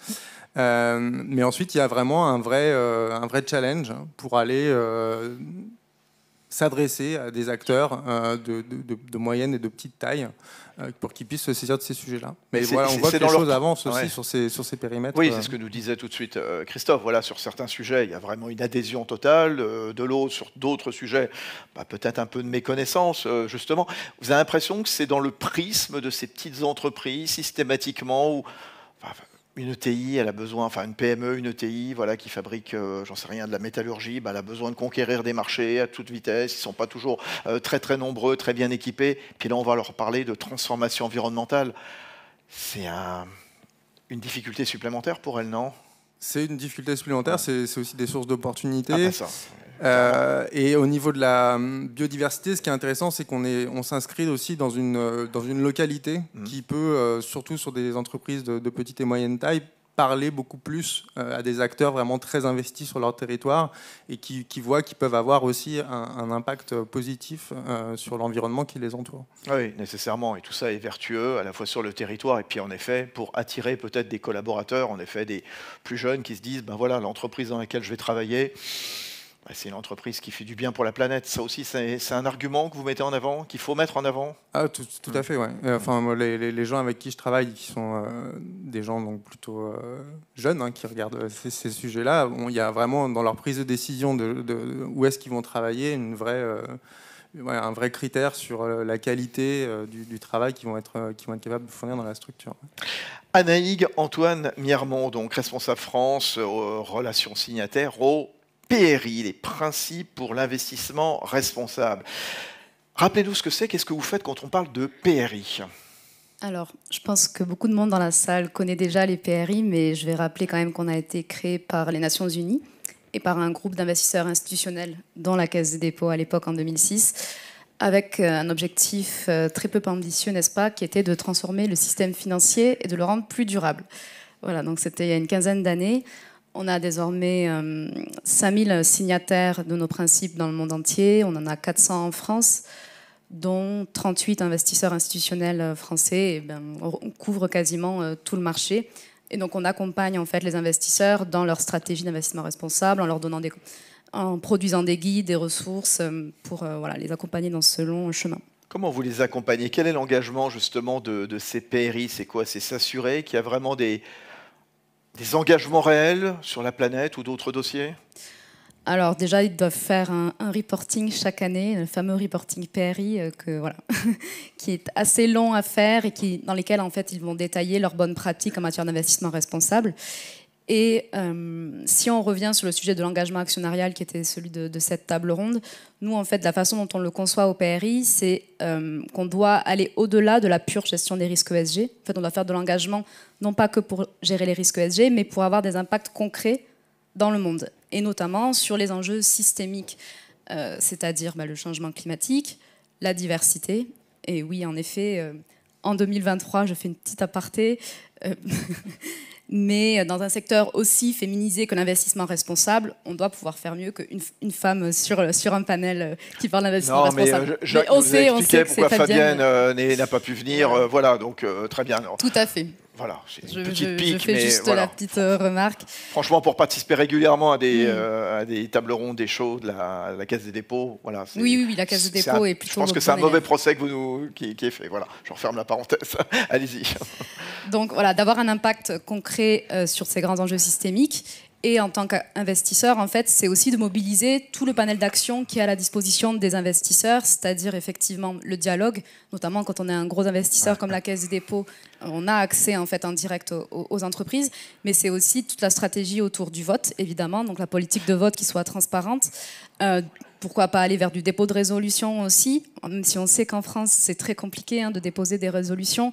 Euh, mais ensuite, il y a vraiment un vrai, challenge pour aller s'adresser à des acteurs de, moyenne et de petite taille euh, pour qu'ils puissent se saisir de ces sujets-là. Mais voilà, on voit que les choses avancent aussi sur, ces, sur ces périmètres. Oui, euh. c'est ce que nous disait tout de suite euh, Christophe. Voilà, sur certains sujets, il y a vraiment une adhésion totale. De l'autre, sur d'autres sujets, bah, peut-être un peu de méconnaissance, justement. Vous avez l'impression que c'est dans le prisme de ces petites entreprises, systématiquement, ou une e elle a besoin, enfin une PME, une ETI, voilà, qui fabrique, euh, j'en sais rien, de la métallurgie, bah, elle a besoin de conquérir des marchés à toute vitesse. Ils ne sont pas toujours euh, très très nombreux, très bien équipés. Puis là, on va leur parler de transformation environnementale. C'est une difficulté supplémentaire pour elle, non c'est une difficulté supplémentaire, c'est aussi des sources d'opportunités. Ah, bah euh, et au niveau de la hum, biodiversité, ce qui est intéressant, c'est qu'on on s'inscrit aussi dans une, euh, dans une localité mmh. qui peut, euh, surtout sur des entreprises de, petite et moyenne taille, parler beaucoup plus à des acteurs vraiment très investis sur leur territoire et qui, voient qu'ils peuvent avoir aussi un, un impact positif sur l'environnement qui les entoure. Ah oui, nécessairement. Et tout ça est vertueux à la fois sur le territoire et puis en effet pour attirer peut-être des collaborateurs, en effet des plus jeunes qui se disent, ben voilà, l'entreprise dans laquelle je vais travailler c'est une entreprise qui fait du bien pour la planète. Ça aussi, c'est un argument que vous mettez en avant, qu'il faut mettre en avant ah, tout, à mm. fait, oui. Euh, enfin, les, gens avec qui je travaille, qui sont euh, des gens donc, plutôt euh, jeunes, hein, qui regardent ces, sujets-là, il y a vraiment dans leur prise de décision de, où est-ce qu'ils vont travailler une vraie, un vrai critère sur la qualité du, travail qu'ils vont, être, vont être capables de fournir dans la structure. Anaïg Antoine Miermont, donc responsable France, relations signataires au PRI, les principes pour l'investissement responsable. Rappelez-nous ce que c'est, qu'est-ce que vous faites quand on parle de PRI alors, je pense que beaucoup de monde dans la salle connaît déjà les PRI, mais je vais rappeler quand même qu'on a été créé par les Nations Unies et par un groupe d'investisseurs institutionnels, dans la Caisse des dépôts à l'époque en 2006, avec euh, un objectif euh, très peu ambitieux, n'est-ce pas, qui était de transformer le système financier et de le rendre plus durable. Voilà, donc c'était il y a une quinzaine d'années. On a désormais 5000 euh, signataires de nos principes dans le monde entier. On en a 400 en France, dont 38 investisseurs institutionnels euh, français. Ben, on couvre quasiment euh, tout le marché. Et donc on accompagne en fait les investisseurs dans leur stratégie d'investissement responsable en leur donnant des, en produisant des guides, des ressources pour voilà, les accompagner dans ce long chemin. Comment vous les accompagnez Quel est l'engagement justement de, de ces PRI C'est quoi C'est s'assurer qu'il y a vraiment des, des engagements réels sur la planète ou d'autres dossiers alors déjà, ils doivent faire un, reporting chaque année, le fameux reporting PRI, euh, qui est assez long à faire et dans lesquels en fait, ils vont détailler leurs bonnes pratiques en matière d'investissement responsable. Et euh, si on revient sur le sujet de l'engagement actionnarial qui était celui de, cette table ronde, nous, en fait, la façon dont on le conçoit au PRI, c'est euh, qu'on doit aller au-delà de la pure gestion des risques ESG. En fait, on doit faire de l'engagement non pas que pour gérer les risques ESG, mais pour avoir des impacts concrets dans le monde, et notamment sur les enjeux systémiques, euh, c'est-à-dire bah, le changement climatique, la diversité. Et oui, en effet, en 2023, je fais une petite aparté. Mais euh, dans un secteur aussi féminisé que l'investissement responsable, on doit pouvoir faire mieux qu'une femme euh, euh, sur, un panel qui parle d'investissement responsable. Mais, pourquoi Fabienne, n'a pas pu venir. voilà, donc très bien. Tout à fait. Voilà, je, petite pique, fais juste la petite euh, remarque. Franchement, pour participer régulièrement à des, euh, à des tables rondes, des shows de la, Caisse des dépôts, voilà. Oui, oui, oui, la Caisse des dépôts est, plutôt. Je pense que c'est un mauvais procès que vous qui, est fait. Voilà, je referme la parenthèse. Allez-y. Donc voilà, d'avoir un impact concret euh, sur ces grands enjeux systémiques et en tant qu'investisseur, en fait, c'est aussi de mobiliser tout le panel d'actions qui est à la disposition des investisseurs, c'est-à-dire effectivement le dialogue, notamment quand on est un gros investisseur comme la Caisse des dépôts, on a accès en fait en direct aux, entreprises, mais c'est aussi toute la stratégie autour du vote, évidemment, donc la politique de vote qui soit transparente. Euh, pourquoi pas aller vers du dépôt de résolution aussi, même si on sait qu'en France c'est très compliqué hein, de déposer des résolutions.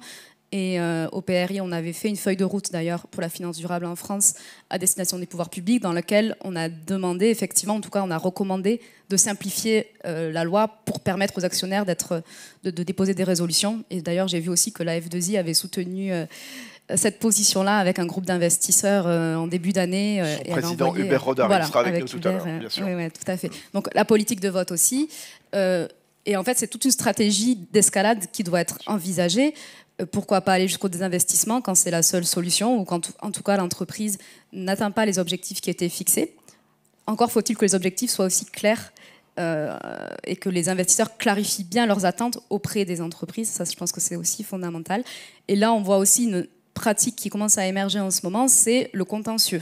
Et euh, au PRI, on avait fait une feuille de route d'ailleurs pour la finance durable en France à destination des pouvoirs publics, dans laquelle on a demandé, effectivement, en tout cas, on a recommandé de simplifier euh, la loi pour permettre aux actionnaires de, déposer des résolutions. Et d'ailleurs, j'ai vu aussi que la F2I avait soutenu. Euh, cette position-là avec un groupe d'investisseurs en début d'année. président Hubert Rodard sera avec, nous tout à l'heure, bien sûr. Oui, oui, tout à fait. Donc la politique de vote aussi. Euh, et en fait, c'est toute une stratégie d'escalade qui doit être envisagée euh, pourquoi pas aller jusqu'au désinvestissement quand c'est la seule solution ou quand, en tout cas, l'entreprise n'atteint pas les objectifs qui étaient fixés. Encore faut-il que les objectifs soient aussi clairs euh, et que les investisseurs clarifient bien leurs attentes auprès des entreprises. Ça, je pense que c'est aussi fondamental. Et là, on voit aussi une pratique qui commence à émerger en ce moment, c'est le contentieux.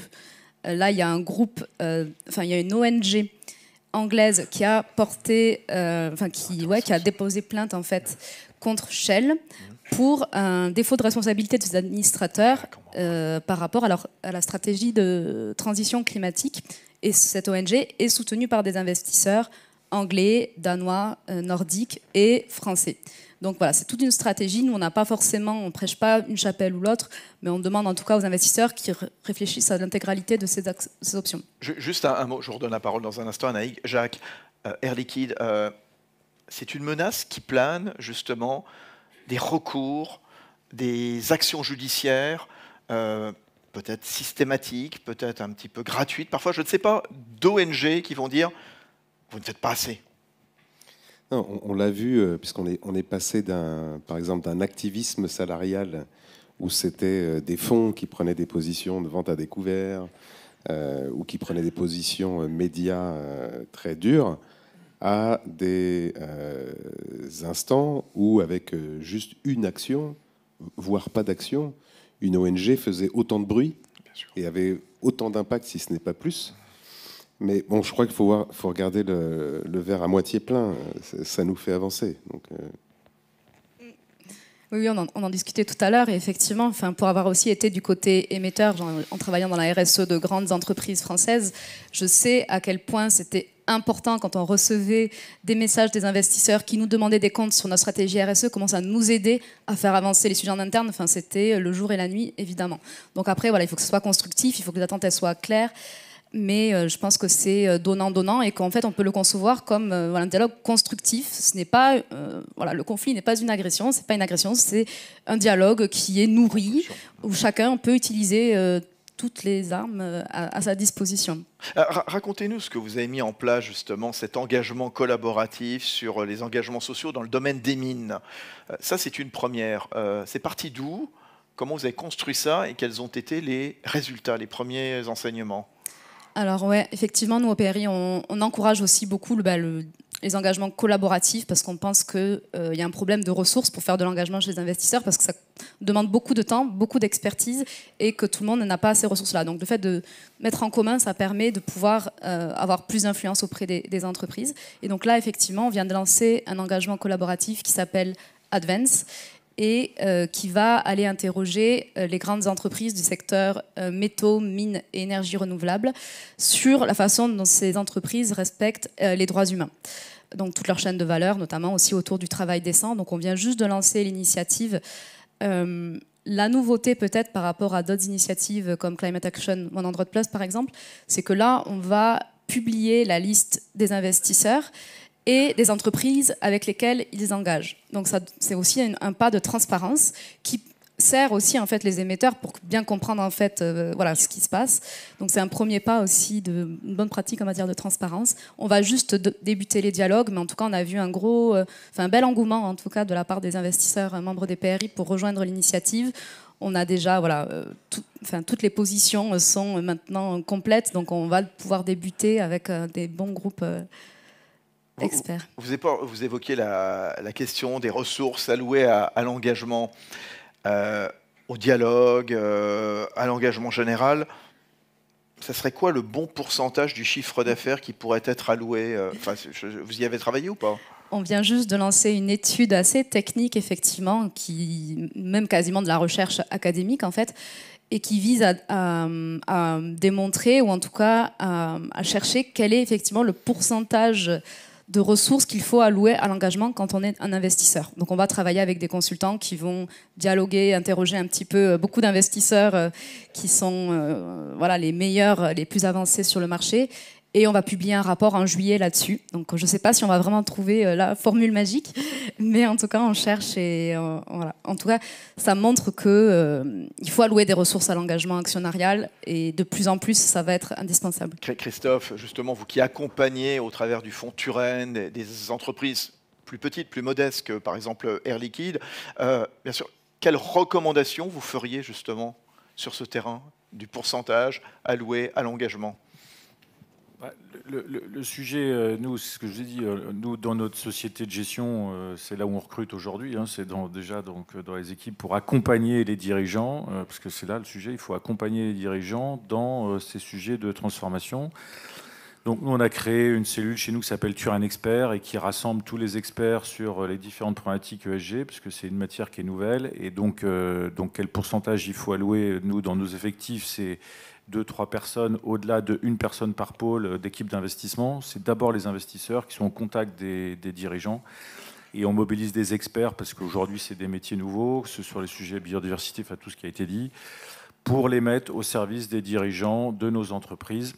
Euh, là, il y a un groupe, enfin, il y a une ONG anglaise qui a porté, enfin, qui, qui a déposé plainte en fait contre Shell pour un défaut de responsabilité des administrateurs euh, par rapport à, à, la stratégie de transition climatique. Et cette ONG est soutenue par des investisseurs anglais, danois, euh, nordiques et français. Donc voilà, c'est toute une stratégie. Nous, on n'a pas forcément, on prêche pas une chapelle ou l'autre, mais on demande en tout cas aux investisseurs qui réfléchissent à l'intégralité de ces, options. juste un, mot, je vous redonne la parole dans un instant à Jacques, euh, Air Liquide, c'est une menace qui plane justement des recours, des actions judiciaires, euh, peut-être systématiques, peut-être un petit peu gratuites, parfois, je ne sais pas, d'ONG qui vont dire vous ne faites pas assez. on, l'a vu, euh, puisqu'on est, on est passé par exemple d'un activisme salarial où c'était euh, des fonds qui prenaient des positions de vente à découvert ou qui prenaient des positions médias très dures à des euh, instants où, avec euh, juste une action, voire pas d'action, une ONG faisait autant de bruit et avait autant d'impact, si ce n'est pas plus. Mais bon, je crois qu'il faut, voir, faut regarder le, verre à moitié plein. Ça, nous fait avancer. Donc, euh. Oui, on en, discutait tout à l'heure. Et effectivement, enfin, pour avoir aussi été du côté émetteur en, en, travaillant dans la RSE de grandes entreprises françaises, je sais à quel point c'était important quand on recevait des messages des investisseurs qui nous demandaient des comptes sur notre stratégie RSE, comment à nous aider à faire avancer les sujets en interne. Enfin, c'était le jour et la nuit, évidemment. Donc après, voilà, il faut que ce soit constructif, il faut que les attentes soient claires. Mais euh, je pense que c'est euh, donnant-donnant et qu'en fait, on peut le concevoir comme euh, un dialogue constructif. Ce n'est pas, voilà, le conflit n'est pas une agression, c'est pas une agression, c'est un dialogue qui est nourri, où chacun peut utiliser toutes les armes euh, à, sa disposition. Euh, racontez-nous ce que vous avez mis en place justement, cet engagement collaboratif sur euh, les engagements sociaux dans le domaine des mines. Ça, c'est une première. C'est parti d'où Comment vous avez construit ça et quels ont été les résultats, les premiers enseignements alors ouais, effectivement, nous au PRI, on, encourage aussi beaucoup le, bah, le, les engagements collaboratifs parce qu'on pense qu'il euh, y a un problème de ressources pour faire de l'engagement chez les investisseurs parce que ça demande beaucoup de temps, beaucoup d'expertise et que tout le monde n'a pas ces ressources-là. Donc le fait de mettre en commun, ça permet de pouvoir euh, avoir plus d'influence auprès des, entreprises. Et donc là, effectivement, on vient de lancer un engagement collaboratif qui s'appelle Advance et euh, qui va aller interroger les grandes entreprises du secteur métaux, mines et énergies renouvelables sur la façon dont ces entreprises respectent les droits humains donc toute leur chaîne de valeur, notamment aussi autour du travail décent. Donc on vient juste de lancer l'initiative. Euh, la nouveauté peut-être par rapport à d'autres initiatives comme Climate Action One Android Plus par exemple, c'est que là on va publier la liste des investisseurs et des entreprises avec lesquelles ils engagent. Donc ça, c'est aussi un, pas de transparence qui sert aussi en fait les émetteurs pour bien comprendre en fait euh, voilà ce qui se passe. Donc c'est un premier pas aussi de bonne pratique en matière de transparence. On va juste débuter les dialogues, mais en tout cas on a vu un gros, euh, un bel engouement en tout cas de la part des investisseurs euh, membres des PRI pour rejoindre l'initiative. On a déjà voilà, enfin toutes les positions sont maintenant complètes, donc on va pouvoir débuter avec des bons groupes. Experts. Vous, vous évoquez la, question des ressources allouées à l'engagement. Euh, au dialogue, euh, à l'engagement général, ça serait quoi le bon pourcentage du chiffre d'affaires qui pourrait être alloué euh, enfin, Vous y avez travaillé ou pas on vient juste de lancer une étude assez technique, effectivement, qui même quasiment de la recherche académique, en fait, et qui vise à, démontrer, ou en tout cas à, à chercher quel est effectivement le pourcentage de ressources qu'il faut allouer à l'engagement quand on est un investisseur. Donc on va travailler avec des consultants qui vont dialoguer, interroger un petit peu euh, beaucoup d'investisseurs euh, qui sont euh, voilà, les meilleurs, les plus avancés sur le marché et on va publier un rapport en juillet là-dessus. Donc je ne sais pas si on va vraiment trouver euh, la formule magique, mais en tout cas on cherche et euh, En tout cas, ça montre qu'il euh, faut allouer des ressources à l'engagement actionnarial et de plus en plus ça va être indispensable. Christophe, justement, vous qui accompagnez au travers du fonds Turenne des entreprises plus petites, plus modestes que par exemple Air Liquide, bien sûr, quelles recommandations vous feriez justement sur ce terrain du pourcentage alloué à l'engagement le, sujet, euh, nous, c'est ce que ai dit, euh, nous, dans notre société de gestion, euh, c'est là où on recrute aujourd'hui, hein, c'est dans, déjà donc, dans les équipes pour accompagner les dirigeants, parce que c'est là le sujet, il faut accompagner les dirigeants dans ces sujets de transformation. Donc nous, on a créé une cellule chez nous qui s'appelle Turin Expert et qui rassemble tous les experts sur les différentes problématiques ESG, puisque c'est une matière qui est nouvelle. Et donc, donc quel pourcentage il faut allouer, nous, dans nos effectifs, c'est deux, trois personnes au-delà d'une personne par pôle euh, d'équipe d'investissement. C'est d'abord les investisseurs qui sont en contact des, dirigeants. Et on mobilise des experts parce qu'aujourd'hui, c'est des métiers nouveaux, ce sur les sujets biodiversité, enfin tout ce qui a été dit, pour les mettre au service des dirigeants de nos entreprises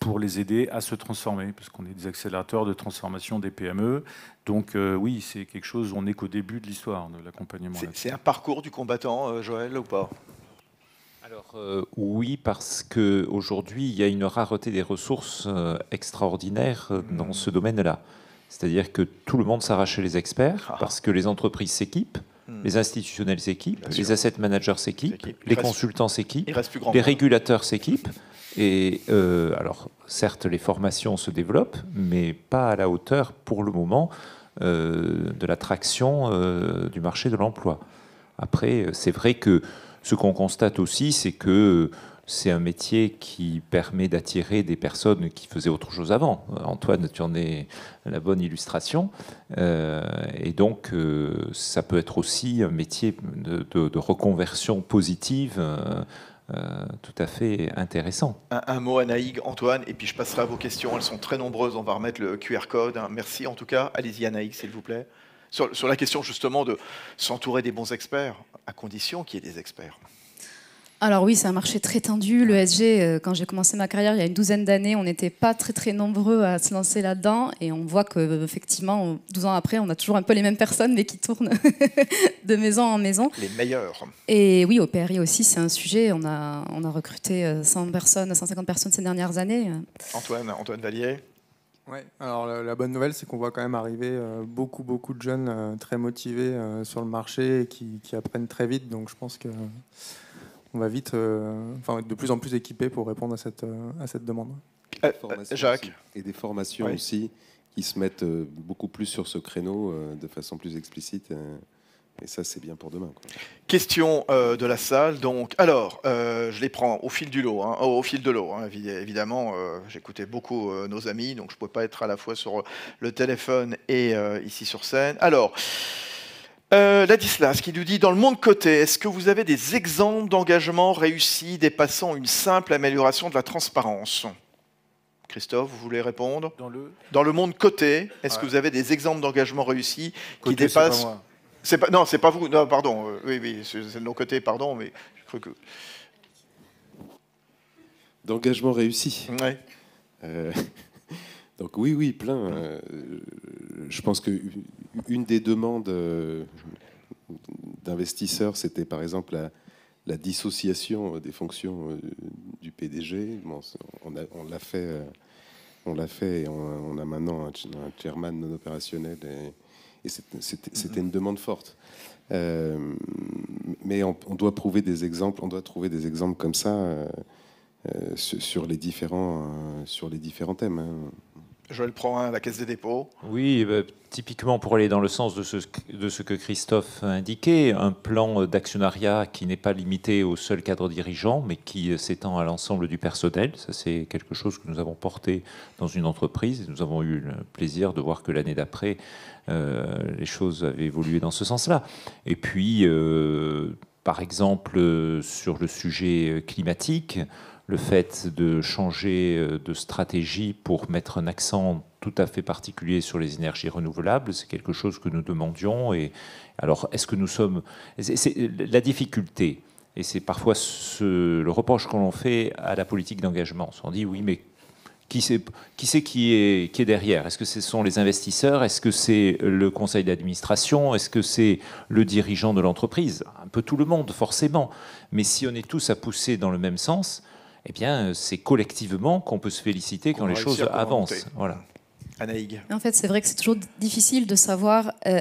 pour les aider à se transformer, parce qu'on est des accélérateurs de transformation des PME. Donc euh, oui, c'est quelque chose, on n'est qu'au début de l'histoire de l'accompagnement. C'est un parcours du combattant, euh, Joël, ou pas alors euh, oui, parce qu'aujourd'hui, il y a une rareté des ressources euh, extraordinaires euh, dans hmm. ce domaine-là. C'est-à-dire que tout le monde s'arrache les experts ah. parce que les entreprises s'équipent, hmm. les institutionnels s'équipent, les asset managers s'équipent, les consultants s'équipent, les régulateurs s'équipent. Et alors, certes, les formations se développent, mais pas à la hauteur pour le moment de l'attraction euh, du marché de l'emploi. Après, c'est vrai que ce qu'on constate aussi, c'est que c'est un métier qui permet d'attirer des personnes qui faisaient autre chose avant. Antoine, tu en es la bonne illustration. Euh, et donc, euh, ça peut être aussi un métier de, reconversion positive. Euh, tout à fait intéressant. Un, mot à Naïg, Antoine, et puis je passerai à vos questions. Elles sont très nombreuses. On va remettre le QR code. Hein. Merci en tout cas. Allez-y, s'il vous plaît. sur, la question justement de s'entourer des bons experts à condition qu'il y ait des experts. Alors oui, c'est un marché très tendu. Le L'ESG, euh, quand j'ai commencé ma carrière il y a une douzaine d'années, on n'était pas très très nombreux à se lancer là-dedans. Et on voit qu'effectivement, 12 ans après, on a toujours un peu les mêmes personnes, mais qui tournent de maison en maison. Les meilleurs. Et oui, au PRI aussi, c'est un sujet. On a, on a recruté 100 euh, personnes, 150 personnes ces dernières années. Antoine, Antoine Vallier Ouais. Alors la, bonne nouvelle, c'est qu'on voit quand même arriver euh, beaucoup, beaucoup de jeunes euh, très motivés euh, sur le marché et qui, apprennent très vite. Donc je pense que on va vite, enfin, être de plus en plus équipés pour répondre à cette, à cette demande. Jacques. Et des formations aussi qui se mettent beaucoup plus sur ce créneau de façon plus explicite. Et ça, c'est bien pour demain. Question euh, de la salle. Donc, alors, euh, je les prends au fil du lot, hein, au, fil de l'eau, hein, évidemment. Euh, j'écoutais beaucoup nos amis, donc je ne pouvais pas être à la fois sur le téléphone et ici sur scène. Alors. Ladislas qui nous dit dans le monde côté, est-ce que vous avez des exemples d'engagement réussi dépassant une simple amélioration de la transparence Christophe, vous voulez répondre dans le... dans le... monde côté, est-ce que vous avez des exemples d'engagement réussi qui dépassent pas, non, c'est pas vous. Non, pardon. Euh, oui, oui, c'est de nos côté, pardon, mais je crois que. D'engagement réussi. Euh, donc oui, oui, plein. Euh, je pense que une des demandes d'investisseurs, c'était par exemple la, dissociation des fonctions du PDG. on l'a fait, on l'a fait, et on, on a, maintenant un, chairman non opérationnel. Et, et c'était une demande forte. Euh, mais on, doit prouver des exemples, on doit trouver des exemples comme ça euh, euh, sur, les différents, sur les différents thèmes. Hein. Joël à hein, la Caisse des dépôts. Oui, bah, typiquement pour aller dans le sens de ce, que Christophe a indiqué, un plan d'actionnariat qui n'est pas limité au seul cadre dirigeant, mais qui euh, s'étend à l'ensemble du personnel. Ça, c'est quelque chose que nous avons porté dans une entreprise. Nous avons eu le plaisir de voir que l'année d'après, euh, les choses avaient évolué dans ce sens-là. Et puis, euh, par exemple, sur le sujet climatique, le fait de changer euh, de stratégie pour mettre un accent tout à fait particulier sur les énergies renouvelables, c'est quelque chose que nous demandions. Et alors, est-ce que nous sommes... C'est la difficulté, et c'est parfois le reproche qu'on fait à la politique d'engagement. On dit oui, mais qui c'est qui, est, qui est derrière Est-ce que ce sont les investisseurs Est-ce que c'est le conseil d'administration Est-ce que c'est le dirigeant de l'entreprise Un peu tout le monde, forcément. Mais si on est tous à pousser dans le même sens, eh bien, c'est collectivement qu'on peut se féliciter quand les choses avancent. Voilà. Anaïg. En fait, c'est vrai que c'est toujours difficile de savoir. Euh,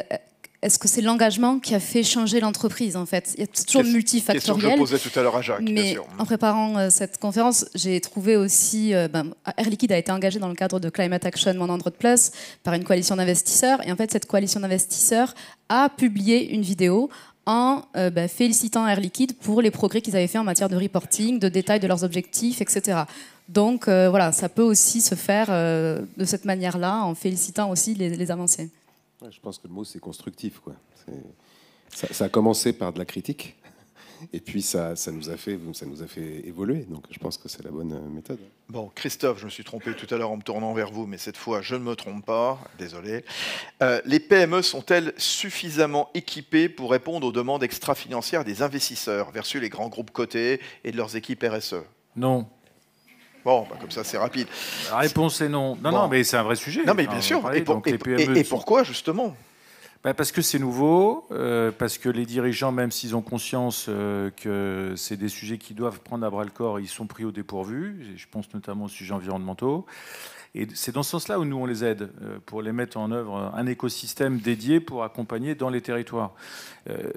est-ce que c'est l'engagement qui a fait changer l'entreprise en fait Il y a toujours multifactoriel. Que je posais tout à l'heure à Jacques. Mais bien sûr. en préparant euh, cette conférence, j'ai trouvé aussi euh, ben, Air Liquide a été engagé dans le cadre de Climate Action Mon Endroit de Place par une coalition d'investisseurs et en fait cette coalition d'investisseurs a publié une vidéo en euh, bah, félicitant Air Liquide pour les progrès qu'ils avaient faits en matière de reporting, de détails de leurs objectifs, etc. Donc euh, voilà, ça peut aussi se faire euh, de cette manière-là, en félicitant aussi les, les avancées. je pense que le mot, c'est constructif. Quoi. ça, a commencé par de la critique. Et puis ça, nous a fait, ça nous a fait évoluer. Donc je pense que c'est la bonne euh, méthode. Bon, Christophe, je me suis trompé tout à l'heure en me tournant vers vous, mais cette fois, je ne me trompe pas. Désolé. Euh, les PME sont-elles suffisamment équipées pour répondre aux demandes extra-financières des investisseurs versus les grands groupes cotés et de leurs équipes RSE Non. Bon, bah, comme ça, c'est rapide. La réponse est non. Non, non, mais c'est un vrai sujet. Non, mais bien sûr. et, e pourquoi, justement bah, parce que c'est nouveau, euh, parce que les dirigeants, même s'ils ont conscience euh, que c'est des sujets qu'ils doivent prendre à bras le corps, ils sont pris au dépourvu. Je pense notamment aux sujets environnementaux. Et c'est dans ce sens-là où nous, on les aide, euh, pour les mettre en œuvre un écosystème dédié pour accompagner dans les territoires.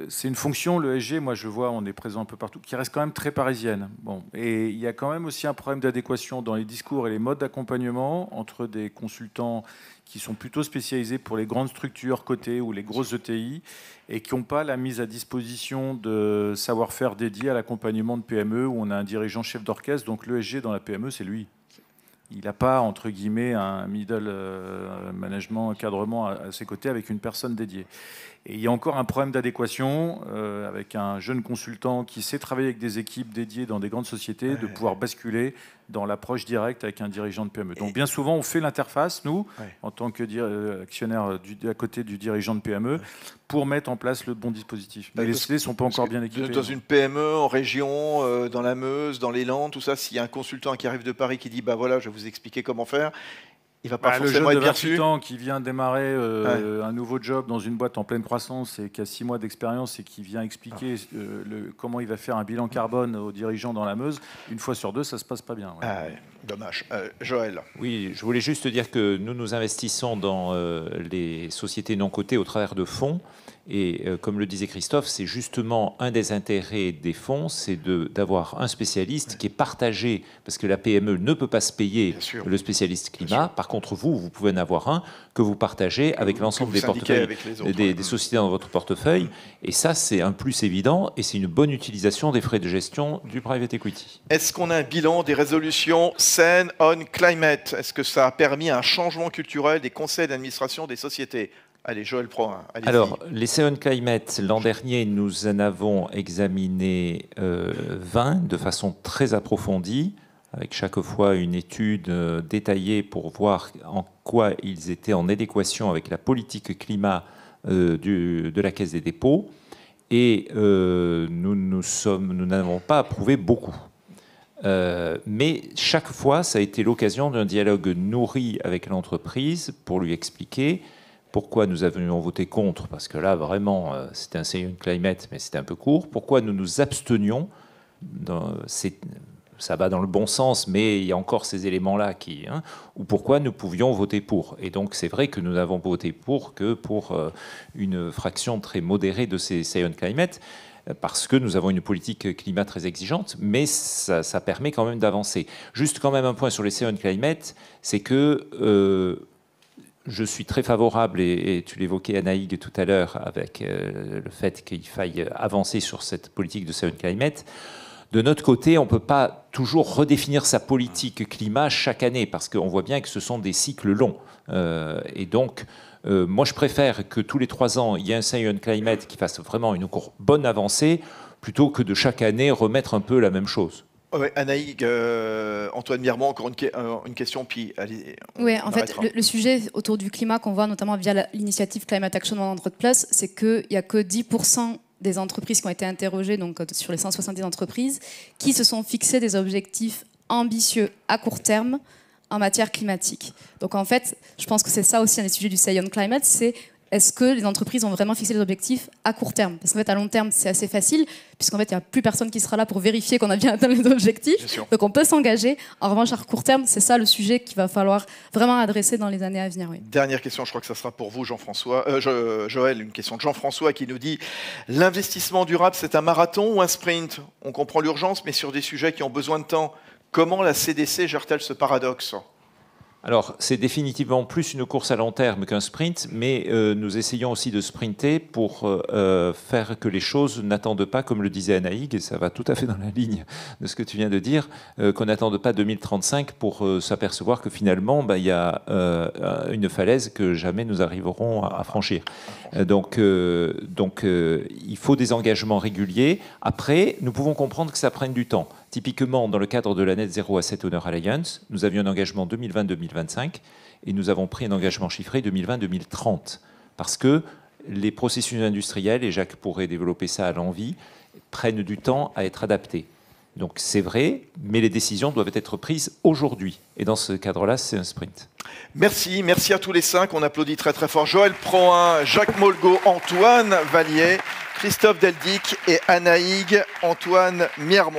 C'est une fonction, le SG, moi je vois, on est présent un peu partout, qui reste quand même très parisienne. Bon. Et il y a quand même aussi un problème d'adéquation dans les discours et les modes d'accompagnement entre des consultants qui sont plutôt spécialisés pour les grandes structures cotées ou les grosses ETI et qui n'ont pas la mise à disposition de savoir-faire dédié à l'accompagnement de PME où on a un dirigeant chef d'orchestre. Donc l'ESG dans la PME, c'est lui. Il n'a pas, entre guillemets, un middle euh, management, un cadrement à, ses côtés avec une personne dédiée. Et il y a encore un problème d'adéquation euh, avec un jeune consultant qui sait travailler avec des équipes dédiées dans des grandes sociétés, de pouvoir basculer dans l'approche directe avec un dirigeant de PME. Donc bien souvent, on fait l'interface, nous, en tant que euh, actionnaire euh, à côté du dirigeant de PME, pour mettre en place le bon dispositif. Bah, Mais les CD sont pas encore bien équipés. Dans hein. une PME, en région, dans la Meuse, dans l'élan, tout ça, s'il y a un consultant qui arrive de Paris qui dit, bah voilà, je vais vous expliquer comment faire, il va pas bah, le jeune de qui vient démarrer euh, un nouveau job dans une boîte en pleine croissance et qui a six mois d'expérience et qui vient expliquer ah. euh, le, comment il va faire un bilan carbone aux dirigeants dans la Meuse, une fois sur deux, ça se passe pas bien. Ah dommage. Euh, Joël. Oui, je voulais juste dire que nous nous investissons dans les sociétés non cotées au travers de fonds et euh, comme le disait Christophe, c'est justement un des intérêts des fonds, c'est d'avoir un spécialiste qui est partagé, parce que la PME ne peut pas se payer le spécialiste climat. Par contre, vous, vous pouvez en avoir un que vous partagez avec l'ensemble des des, sociétés dans votre portefeuille. Mm. Et ça, c'est un plus évident et c'est une bonne utilisation des frais de gestion du private equity. Est-ce qu'on a un bilan des résolutions Sen on climate Est-ce que ça a permis un changement culturel des conseils d'administration des sociétés Allez, Joël Proin. Allez Alors, les Seon Climate, l'an dernier, nous en avons examiné 20 euh, de façon très approfondie, avec chaque fois une étude euh, détaillée pour voir en quoi ils étaient en adéquation avec la politique climat euh, de la Caisse des dépôts. Et nous n'avons nous pas approuvé beaucoup. mais chaque fois, ça a été l'occasion d'un dialogue nourri avec l'entreprise pour lui expliquer pourquoi nous avions voté contre Parce que là, vraiment, euh, c'était un Sayon Climate, mais c'était un peu court. Pourquoi nous nous abstenions dans, ça va dans le bon sens, mais il y a encore ces éléments-là qui. Hein, ou pourquoi nous pouvions voter pour. Et donc, c'est vrai que nous n'avons voté pour que pour euh, une fraction très modérée de ces Sayon Climate, euh, parce que nous avons une politique climat très exigeante, mais ça, permet quand même d'avancer. Juste quand même un point sur les Sayon Climate, c'est que je suis très favorable, et, tu l'évoquais Anaïg tout à l'heure, avec euh, le fait qu'il faille avancer sur cette politique de sound climate. De notre côté, on ne peut pas toujours redéfinir sa politique climat chaque année, parce qu'on voit bien que ce sont des cycles longs. Euh, et donc, euh, moi, je préfère que tous les trois ans, il y ait un Science Climate qui fasse vraiment une bonne avancée, plutôt que de chaque année remettre un peu la même chose. Ouais, euh, Antoine Mirmont, encore euh, une, question, puis allez. oui, en fait, le, sujet autour du climat qu'on voit notamment via l'initiative Climate Action en de Place, c'est qu'il n'y a que 10% des entreprises qui ont été interrogées, donc euh, sur les 170 entreprises, qui se sont fixées des objectifs ambitieux à court terme en matière climatique. Donc en fait, je pense que c'est ça aussi un des sujets du Sayon Climate, c'est est-ce que les entreprises ont vraiment fixé les objectifs à court terme Parce qu'en fait, à long terme, c'est assez facile, puisqu'en fait, il n'y a plus personne qui sera là pour vérifier qu'on a bien atteint les objectifs. Donc, on peut s'engager. En revanche, à court terme, c'est ça le sujet qu'il va falloir vraiment adresser dans les années à venir. Dernière question, je crois que ça sera pour vous, Jean-François. Euh, Joël, une question de Jean-François qui nous dit L'investissement durable, c'est un marathon ou un sprint On comprend l'urgence, mais sur des sujets qui ont besoin de temps. Comment la CDC gère-t-elle ce paradoxe alors, c'est définitivement plus une course à long terme qu'un sprint, mais euh, nous essayons aussi de sprinter pour euh, euh, faire que les choses n'attendent pas, comme le disait Anaïg, et ça va tout à fait dans la ligne de ce que tu viens de dire, qu'on n'attende pas 2035 pour s'apercevoir que finalement, bah, il y a une falaise que jamais nous arriverons à, franchir. donc il faut des engagements réguliers. Après, nous pouvons comprendre que ça prenne du temps. Typiquement, dans le cadre de la Net à 7 Honor Alliance, nous avions un engagement 2020-2025 et nous avons pris un engagement chiffré 2020-2030 parce que les processus industriels, et Jacques pourrait développer ça à l'envie, prennent du temps à être adaptés. Donc c'est vrai, mais les décisions doivent être prises aujourd'hui. Et dans ce cadre-là, c'est un sprint. Merci, merci à tous les cinq. On applaudit très très fort Joël Proin, Jacques Molgo, Antoine Vallier, Christophe Deldic et Anaïg Antoine Miermont.